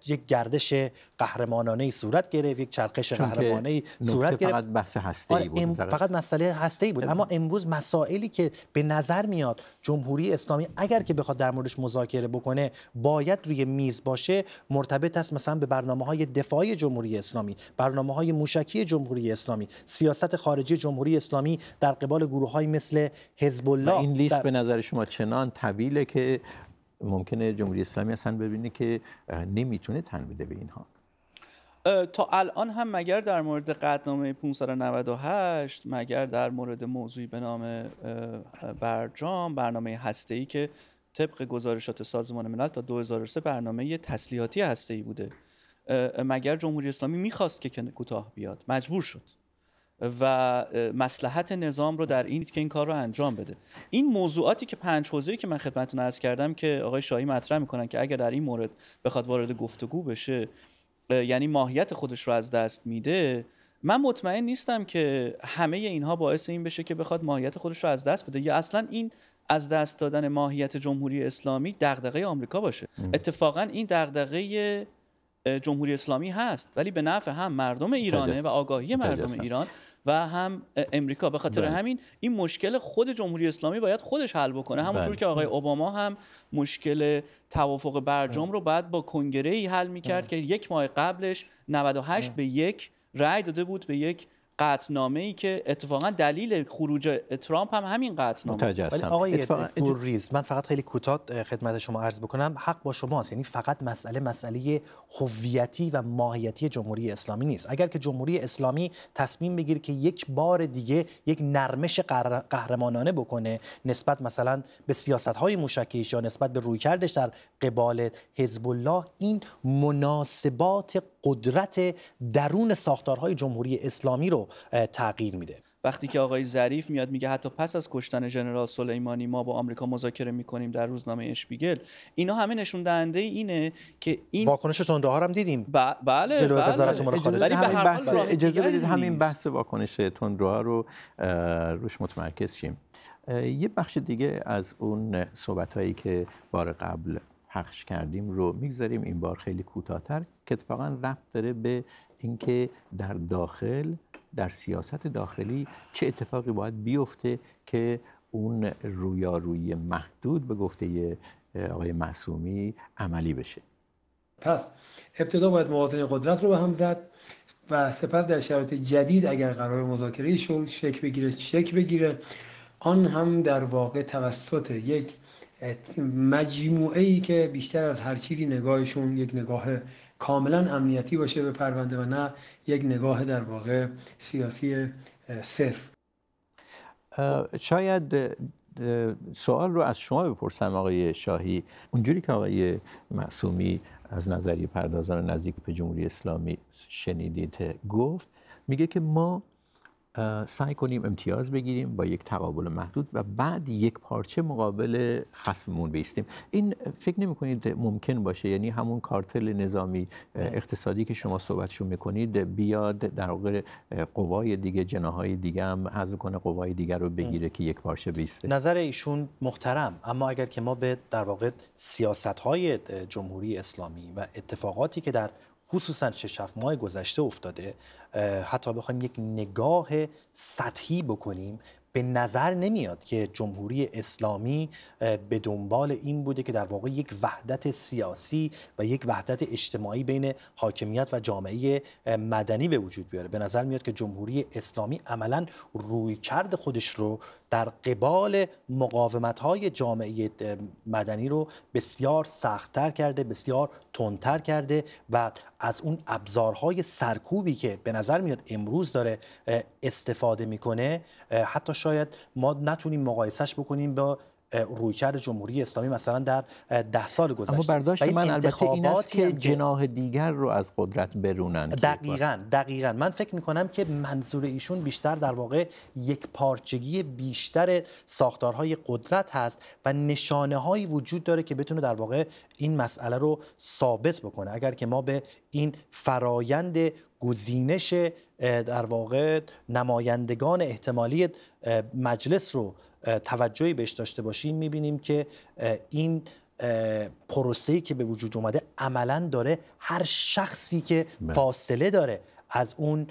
Speaker 2: یک گردش قهرمانانه صورت گرفت یک چرخش قهرمانه صورت گرفت فقط بحث ای آره، بود فقط مسئله هسته ای بود اما بله. امروز مسائلی که به نظر میاد جمهوری اسلامی اگر که بخواد در موردش مذاکره بکنه باید روی میز باشه مرتبط است مثلا به برنامه های دفاعی جمهوری اسلامی برنامه های موشکی جمهوری اسلامی سیاست خارجی جمهوری اسلامی در قبال گروه های مثل حزب الله این لیست به نظر
Speaker 1: شما چنان طویله که ممکنه جمهوری اسلامی اصلا ببینه که نمیتونه تن بده به اینها
Speaker 3: تا الان هم مگر در مورد قدنامه 598 مگر در مورد موضوعی به نام برجام برنامه هسته ای که طبق گزارشات سازمان ملل تا 2003 برنامه تسلیحاتی هسته ای بوده مگر جمهوری اسلامی میخواست که کوتاه بیاد مجبور شد و مسلحت نظام رو در این که این کار رو انجام بده این موضوعاتی که پنج حوزه‌ای که من خدمتتون عرض کردم که آقای شاهی مطرح میکنن که اگر در این مورد بخواد وارد گفتگو بشه یعنی ماهیت خودش رو از دست میده من مطمئن نیستم که همه اینها باعث این بشه که بخواد ماهیت خودش رو از دست بده یا اصلا این از دست دادن ماهیت جمهوری اسلامی دغدغه آمریکا باشه اتفاقا این دغدغه جمهوری اسلامی هست ولی به نفع هم مردم ایرانه و آگاهی مردم ایران و هم امریکا به خاطر بله. همین این مشکل خود جمهوری اسلامی باید خودش حل بکنه همونجور بله. که آقای بله. اوباما هم مشکل توافق برجام رو بعد با کنگره ای حل میکرد که یک ماه قبلش 98 به یک رأی داده بود به یک قطنامه ای که اتفاقا دلیل خروج ترامپ هم همین است ولی آقای
Speaker 2: من فقط خیلی کوتاه خدمت شما عرض بکنم حق با شماست یعنی فقط مسئله مسئله هویتی و ماهیتی جمهوری اسلامی نیست اگر که جمهوری اسلامی تصمیم بگیر که یک بار دیگه یک نرمش قهرمانانه بکنه نسبت مثلا به سیاست های موشکیش یا نسبت به رویکردش در قبال حزب الله این مناسبات قدرت درون ساختارهای جمهوری اسلامی رو
Speaker 3: تغییر میده وقتی که آقای ظریف میاد میگه حتی پس از کشتن جنرال سلیمانی ما با آمریکا مذاکره میکنیم در روزنامه اشپیگل اینا همه نشون دهنده اینه که این واکنش تندرو ها هم دیدیم ب... بله بله. وزارت امور خارجه اجازه بدید همین
Speaker 1: بحث واکنش تندروها رو روش متمرکز شیم یه بخش دیگه از اون صحبت هایی که بار قبل پخش کردیم رو میگذاریم این بار خیلی کوتاهتر که اتفاقا رفت داره به اینکه در داخل در سیاست داخلی چه اتفاقی باید بیفته که اون رویارویی محدود به گفته آقای معصومی عملی بشه
Speaker 4: پس ابتدا باید مواطن قدرت رو به هم زد و سپس در شرایط جدید اگر قرار مذاکره شکل بگیره شکل بگیره آن هم در واقع توسط یک مجموعه ای که بیشتر از هر چیزی نگاهشون یک نگاه کاملا امنیتی باشه به پرونده و نه یک نگاه در واقع سیاسی صرف
Speaker 1: شاید سوال رو از شما بپرسم آقای شاهی اونجوری که آقای معصومی از نظریه پردازان نزدیک به جمهوری اسلامی شنیدید گفت میگه که ما سعی کنیم امتیاز بگیریم با یک تقابل محدود و بعد یک پارچه مقابل خصممون بیستیم این فکر نمی کنید ممکن باشه یعنی همون کارتل نظامی اقتصادی که شما صحبتشون میکنید بیاد در واقع قوای دیگه جناهای دیگه هم حضر کنه قوای دیگر رو بگیره که یک پارچه بیسته نظر
Speaker 2: ایشون محترم اما اگر که ما به در واقع سیاست های جمهوری اسلامی و اتفاقاتی که در خصوصا 6 ماه گذشته افتاده حتی بخوایم یک نگاه سطحی بکنیم به نظر نمیاد که جمهوری اسلامی به دنبال این بوده که در واقع یک وحدت سیاسی و یک وحدت اجتماعی بین حاکمیت و جامعه مدنی به وجود بیاره به نظر میاد که جمهوری اسلامی عملا روی کرد خودش رو در قبال مقاومت‌های جامعه مدنی رو بسیار سختتر کرده بسیار تندتر کرده و از اون ابزارهای سرکوبی که به نظر میاد امروز داره استفاده میکنه حتی شاید ما نتونیم مقایسش بکنیم با رویکرد جمهوری اسلامی مثلا در ده سال گذشته اما برداشت من البته این که جناه
Speaker 1: دیگر رو از قدرت برونن
Speaker 2: دقیقا دقیقا من فکر میکنم که منظور ایشون بیشتر در واقع یک پارچگی بیشتر ساختارهای قدرت هست و نشانه هایی وجود داره که بتونه در واقع این مسئله رو ثابت بکنه اگر که ما به این فرایند گزینش در واقع نمایندگان احتمالی مجلس رو توجهی بهش داشته باشیم میبینیم که این پروسه‌ای که به وجود اومده عملا داره هر شخصی که بله. فاصله داره از اون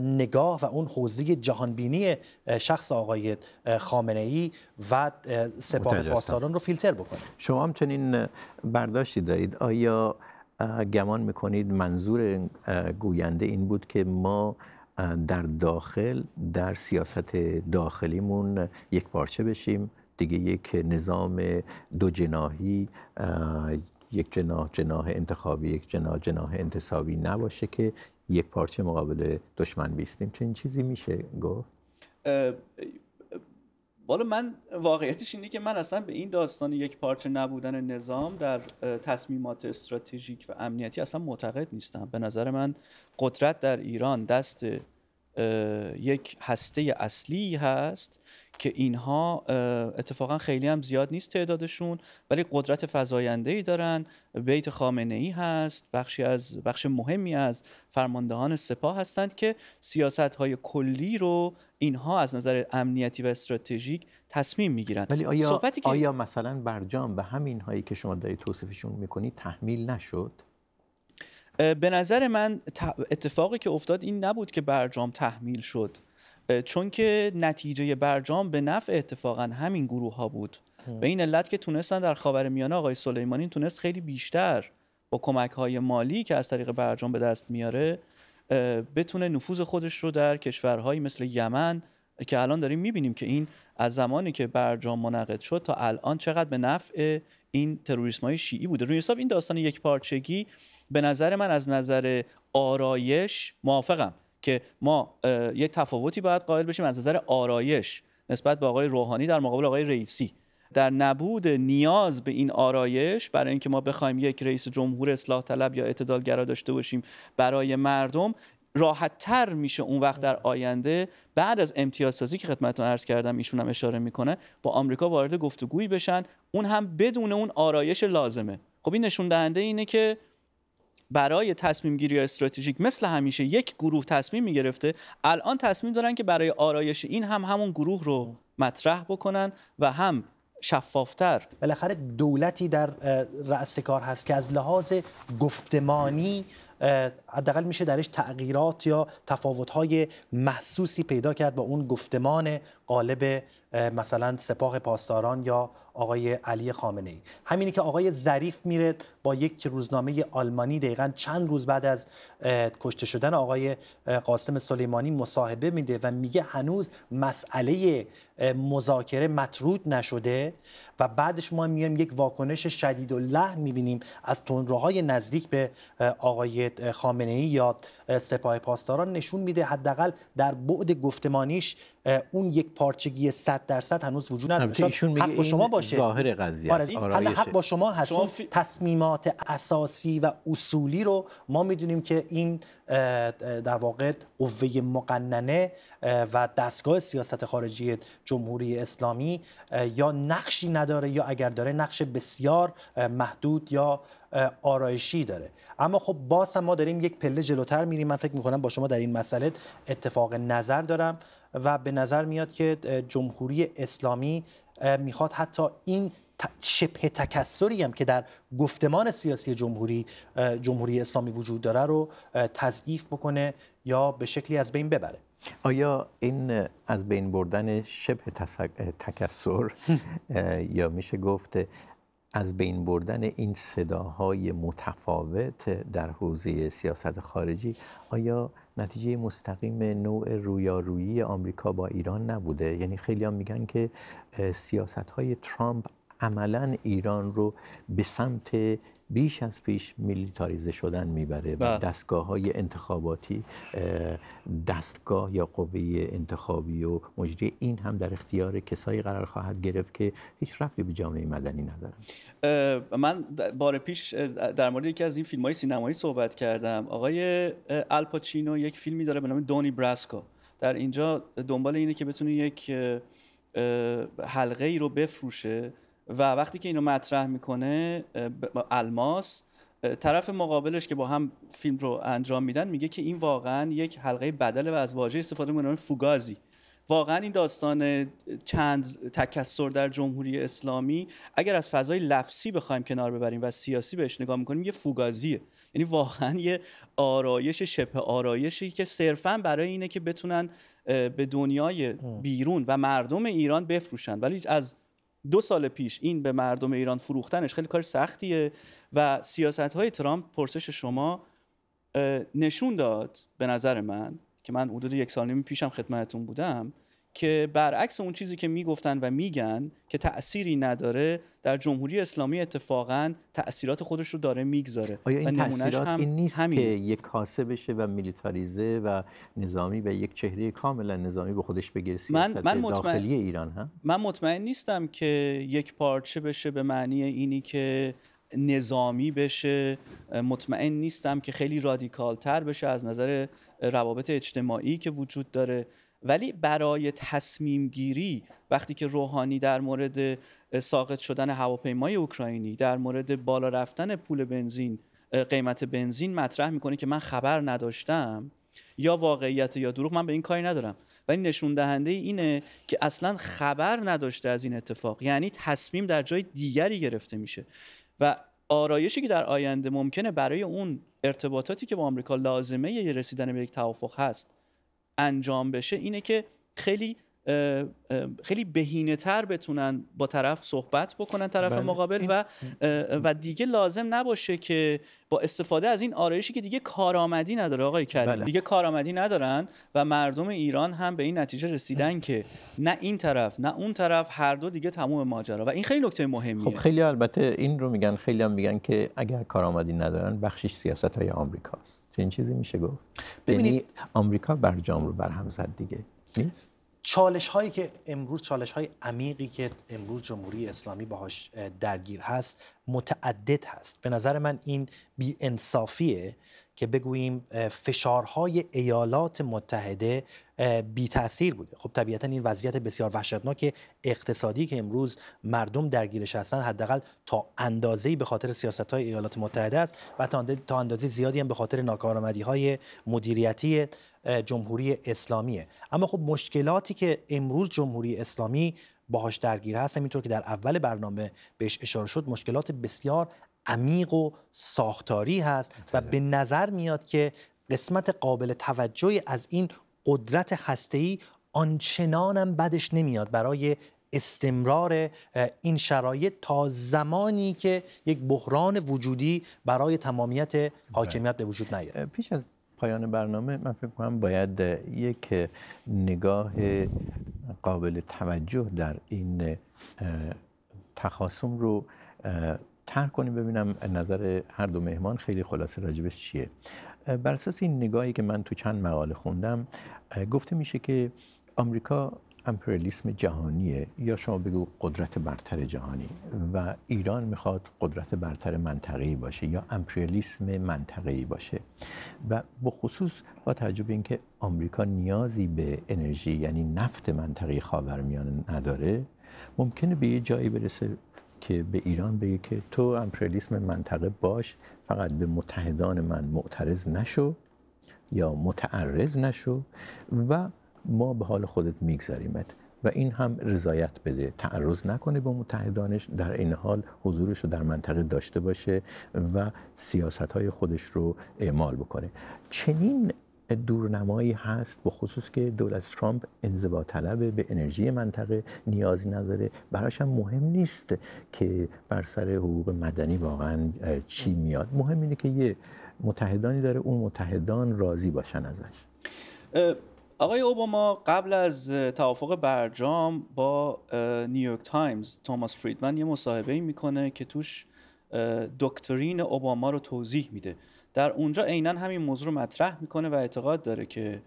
Speaker 2: نگاه و اون حوزه جهانبینی شخص آقای خامنه ای و سپاه پاسداران
Speaker 1: رو فیلتر بکنه شما هم چنین برداشتی دارید آیا گمان میکنید منظور گوینده این بود که ما در داخل در سیاست داخلیمون یک پارچه بشیم دیگه یک نظام دو جناهی یک جناه جناه انتخابی یک جناه جناه انتصابی نباشه که یک پارچه مقابل دشمن بیستیم چنین چیزی میشه گفت
Speaker 3: والا من واقعیتش اینه که من اصلا به این داستان یک پارچه نبودن نظام در تصمیمات استراتژیک و امنیتی اصلا معتقد نیستم به نظر من قدرت در ایران دست یک هسته اصلی هست که اینها اتفاقا خیلی هم زیاد نیست تعدادشون ولی قدرت فزاینده ای دارن بیت خامنه ای هست بخشی از بخش مهمی از فرماندهان سپاه هستند که سیاست های کلی رو اینها از نظر امنیتی و استراتژیک تصمیم میگیرن ولی آیا صحبتی
Speaker 1: مثلا برجام به همین هایی که شما دارید توصیفشون میکنید تحمیل نشد
Speaker 3: به نظر من اتفاقی که افتاد این نبود که برجام تحمیل شد چون که نتیجه برجام به نفع اتفاقا همین گروه ها بود به این علت که تونستن در میانه آقای سلیمانی تونست خیلی بیشتر با کمک های مالی که از طریق برجام به دست میاره بتونه نفوذ خودش رو در کشورهایی مثل یمن که الان داریم میبینیم که این از زمانی که برجام منعقد شد تا الان چقدر به نفع این تروریسم های شیعی بوده روی حساب این داستان یک پارچگی به نظر من از نظر آرایش موافقم که ما یه تفاوتی باید قائل بشیم از نظر آرایش نسبت به آقای روحانی در مقابل آقای رئیسی در نبود نیاز به این آرایش برای اینکه ما بخوایم یک رئیس جمهور اصلاح طلب یا اعتدالگرا داشته باشیم برای مردم راحت تر میشه اون وقت در آینده بعد از امتیاز سازی که خدمتتون عرض کردم ایشون هم اشاره میکنه با آمریکا وارد گفتگویی بشن اون هم بدون اون آرایش لازمه خب این نشون دهنده اینه که برای تصمیم گیری استراتژیک مثل همیشه یک گروه تصمیم میگرفته الان تصمیم دارن که برای آرایش این هم همون گروه رو مطرح بکنن و هم شفافتر
Speaker 2: بالاخره دولتی در رأس کار هست که از لحاظ گفتمانی حداقل میشه درش تغییرات یا تفاوت‌های محسوسی پیدا کرد با اون گفتمان قالب مثلا سپاه پاسداران یا آقای علی خامنه ای همینی که آقای ظریف میره با یک روزنامه آلمانی دقیقا چند روز بعد از کشته شدن آقای قاسم سلیمانی مصاحبه میده و میگه هنوز مسئله مذاکره مطرود نشده و بعدش ما میایم یک واکنش شدید و لح میبینیم از تندروهای نزدیک به آقای خامنه خامنه ای یا سپاه پاسداران نشون میده حداقل در بعد گفتمانیش اون یک پارچگی 100 درصد هنوز وجود نداره حق با شما باشه ظاهر قضیه آره،, آره حق با شما هست تصمیمات اساسی و اصولی رو ما میدونیم که این در واقع قوه مقننه و دستگاه سیاست خارجی جمهوری اسلامی یا نقشی نداره یا اگر داره نقش بسیار محدود یا آرایشی داره اما خب باز هم ما داریم یک پله جلوتر میریم من فکر میکنم با شما در این مسئله اتفاق نظر دارم و به نظر میاد که جمهوری اسلامی میخواد حتی این شبه تکسری هم که در گفتمان سیاسی جمهوری جمهوری اسلامی وجود داره رو تضعیف بکنه یا به شکلی از بین ببره
Speaker 1: آیا این از بین بردن شبه تکسر یا میشه گفت از بین بردن این صداهای متفاوت در حوزه سیاست خارجی آیا نتیجه مستقیم نوع رویارویی آمریکا با ایران نبوده یعنی خیلی هم میگن که سیاست های ترامپ عملا ایران رو به سمت بیش از پیش میلیتاریزه شدن میبره و بله. دستگاه های انتخاباتی دستگاه یا قوه انتخابی و مجری این هم در اختیار کسایی قرار خواهد گرفت که هیچ رفتی به جامعه مدنی
Speaker 3: ندارن من بار پیش در مورد یکی از این فیلم های سینمایی صحبت کردم آقای الپاچینو یک فیلمی داره به نام دونی براسکو در اینجا دنبال اینه که بتونه یک حلقه ای رو بفروشه و وقتی که اینو مطرح میکنه الماس طرف مقابلش که با هم فیلم رو انجام میدن میگه که این واقعا یک حلقه بدل و از واژه استفاده میکنه فوگازی واقعا این داستان چند تکسر در جمهوری اسلامی اگر از فضای لفظی بخوایم کنار ببریم و سیاسی بهش نگاه میکنیم یه فوگازیه یعنی واقعا یه آرایش شبه آرایشی که صرفا برای اینه که بتونن به دنیای بیرون و مردم ایران بفروشن ولی از دو سال پیش این به مردم ایران فروختنش خیلی کار سختیه و سیاست های ترامپ پرسش شما نشون داد به نظر من که من حدود یک سال نیم پیشم خدمتون بودم که برعکس اون چیزی که میگفتن و میگن که تأثیری نداره در جمهوری اسلامی اتفاقا تأثیرات خودش رو داره میگذاره آیا این تأثیرات این نیست همین. که
Speaker 1: یک کاسه بشه و میلیتاریزه و نظامی و یک چهره کاملا نظامی به خودش بگیره من, من مطمئن... ایران هم
Speaker 3: من مطمئن نیستم که یک پارچه بشه به معنی اینی که نظامی بشه مطمئن نیستم که خیلی رادیکال تر بشه از نظر روابط اجتماعی که وجود داره ولی برای تصمیم گیری وقتی که روحانی در مورد ساقط شدن هواپیمای اوکراینی در مورد بالا رفتن پول بنزین قیمت بنزین مطرح میکنه که من خبر نداشتم یا واقعیت یا دروغ من به این کاری ندارم ولی نشون دهنده اینه که اصلا خبر نداشته از این اتفاق یعنی تصمیم در جای دیگری گرفته میشه و آرایشی که در آینده ممکنه برای اون ارتباطاتی که با آمریکا لازمه یه رسیدن به یک توافق هست انجام بشه اینه که خیلی خیلی بهینه تر بتونن با طرف صحبت بکنن طرف بله. مقابل و و دیگه لازم نباشه که با استفاده از این آرایشی که دیگه کارآمدی نداره آقای کریم بله. دیگه کارآمدی ندارن و مردم ایران هم به این نتیجه رسیدن که نه این طرف نه اون طرف هر دو دیگه تموم ماجرا و این خیلی نکته مهمیه خب
Speaker 1: خیلی البته این رو میگن خیلی هم میگن که اگر کارآمدی ندارن بخشش سیاست های آمریکاست چنین چیزی میشه گفت ببینید یعنی آمریکا برجام رو هم زد دیگه نیست
Speaker 2: چالش هایی که امروز چالش های عمیقی که امروز جمهوری اسلامی باهاش درگیر هست متعدد هست به نظر من این بی انصافیه که بگوییم فشارهای ایالات متحده بی تاثیر بوده خب طبیعتا این وضعیت بسیار وحشتناک اقتصادی که امروز مردم درگیرش هستند حداقل تا اندازه‌ای به خاطر های ایالات متحده است و تا اندازه زیادی هم به خاطر های مدیریتی جمهوری اسلامیه اما خب مشکلاتی که امروز جمهوری اسلامی باهاش درگیر هست همینطور که در اول برنامه بهش اشاره شد مشکلات بسیار عمیق و ساختاری هست و به نظر میاد که قسمت قابل توجهی از این قدرت آنچنان آنچنانم بدش نمیاد برای استمرار این شرایط تا زمانی که یک بحران وجودی برای تمامیت حاکمیت بله. به وجود نیاد پیش از
Speaker 1: پایان برنامه من فکر کنم باید یک نگاه قابل توجه در این تخاصم رو ترک کنیم ببینم نظر هر دو مهمان خیلی خلاصه راجبش چیه بر اساس این نگاهی که من تو چند مقاله خوندم گفته میشه که آمریکا امپریالیسم جهانیه یا شما بگو قدرت برتر جهانی و ایران میخواد قدرت برتر منطقه‌ای باشه یا امپریالیسم منطقه‌ای باشه و بخصوص با توجه به اینکه آمریکا نیازی به انرژی یعنی نفت منطقه خاورمیانه نداره ممکنه به یه جایی برسه که به ایران بگه که تو امپریالیسم منطقه باش فقط به متحدان من معترض نشو یا متعرض نشو و ما به حال خودت میگذاریمت و این هم رضایت بده تعرض نکنه به متحدانش در این حال حضورش رو در منطقه داشته باشه و سیاست های خودش رو اعمال بکنه چنین دورنمایی هست به خصوص که دولت ترامپ انزوا طلب به انرژی منطقه نیازی نداره براش مهم نیست که بر سر حقوق مدنی واقعا چی میاد مهم اینه که یه متحدانی داره اون متحدان راضی باشن ازش
Speaker 3: آقای اوباما قبل از توافق برجام با نیویورک تایمز توماس فریدمن یه مصاحبه میکنه که توش دکترین اوباما رو توضیح میده در اونجا عینا همین موضوع رو مطرح میکنه و اعتقاد داره که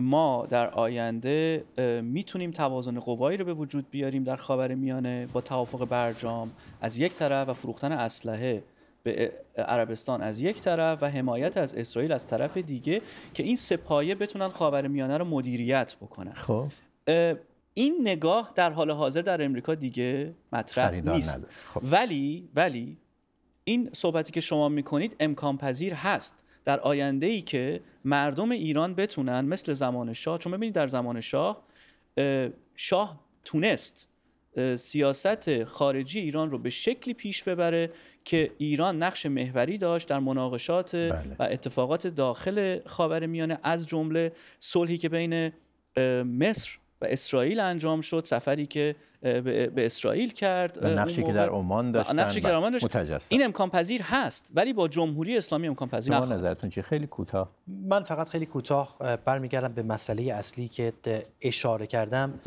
Speaker 3: ما در آینده میتونیم توازن قوایی رو به وجود بیاریم در خاور میانه با توافق برجام از یک طرف و فروختن اسلحه به عربستان از یک طرف و حمایت از اسرائیل از طرف دیگه که این سپایه بتونن خاور میانه رو مدیریت بکنن خب این نگاه در حال حاضر در امریکا دیگه مطرح نیست خب. ولی ولی این صحبتی که شما میکنید امکان پذیر هست در آینده ای که مردم ایران بتونن مثل زمان شاه چون ببینید در زمان شاه شاه تونست سیاست خارجی ایران رو به شکلی پیش ببره که ایران نقش محوری داشت در مناقشات بله. و اتفاقات داخل خاورمیانه میانه از جمله صلحی که بین مصر و اسرائیل انجام شد سفری که به اسرائیل کرد نقشی که در عمان داشتن این امکان پذیر هست ولی با جمهوری اسلامی امکان پذیر نخواهد
Speaker 1: نظرتون چی خیلی کوتاه
Speaker 2: من فقط خیلی کوتاه برمیگردم به مسئله اصلی که اشاره کردم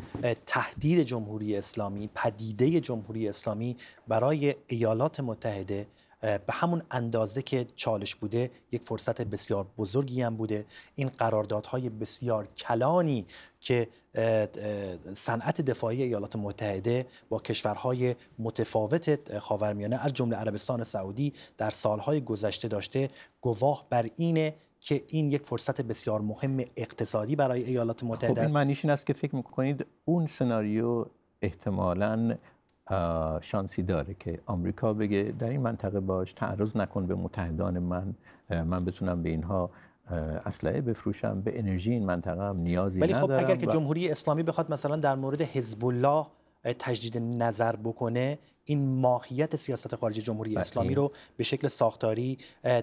Speaker 2: تهدید جمهوری اسلامی پدیده جمهوری اسلامی برای ایالات متحده به همون اندازه که چالش بوده یک فرصت بسیار بزرگی هم بوده این قراردادهای بسیار کلانی که صنعت دفاعی ایالات متحده با کشورهای متفاوت خاورمیانه از جمله عربستان سعودی در سالهای گذشته داشته گواه بر اینه که این یک فرصت بسیار مهم اقتصادی برای ایالات متحده خب این
Speaker 1: معنیش این است که فکر میکنید اون سناریو احتمالاً شانسی داره که آمریکا بگه در این منطقه باش تعرض نکن به متحدان من من بتونم به اینها اسلحه بفروشم به انرژی این منطقه هم نیازی ولی خب اگر که
Speaker 2: جمهوری اسلامی بخواد مثلا در مورد حزب الله تجدید نظر بکنه این ماهیت سیاست خارجی جمهوری بله. اسلامی رو به شکل ساختاری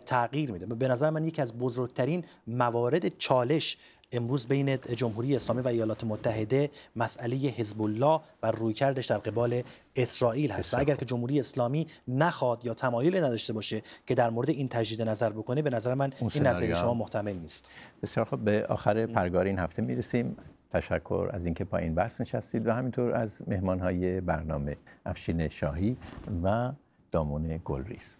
Speaker 2: تغییر میده به نظر من یکی از بزرگترین موارد چالش امروز بین جمهوری اسلامی و ایالات متحده مسئله حزب الله و رویکردش در قبال اسرائیل هست و اگر که جمهوری اسلامی نخواد یا تمایل نداشته باشه که در مورد این تجدید نظر بکنه به نظر من این نظر شما
Speaker 1: محتمل نیست بسیار خب به آخر پرگار این هفته میرسیم تشکر از اینکه پایین بحث نشستید و همینطور از مهمانهای برنامه افشین شاهی و دامون گلریز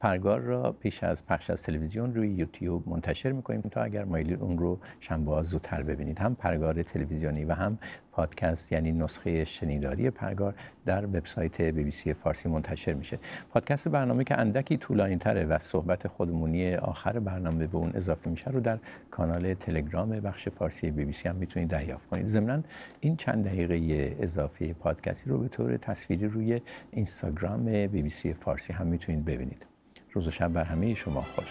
Speaker 1: پرگار را پیش از پخش از تلویزیون روی یوتیوب منتشر میکنیم تا اگر مایلی اون رو شنبه ها زودتر ببینید هم پرگار تلویزیونی و هم پادکست یعنی نسخه شنیداری پرگار در وبسایت بی بی سی فارسی منتشر میشه پادکست برنامه که اندکی طولانی تره و صحبت خودمونی آخر برنامه به اون اضافه میشه رو در کانال تلگرام بخش فارسی بی بی سی هم میتونید دریافت کنید ضمن این چند دقیقه اضافه پادکستی رو به طور تصویری روی اینستاگرام بی بی فارسی هم میتونید ببینید روز و شب بر همه شما خوش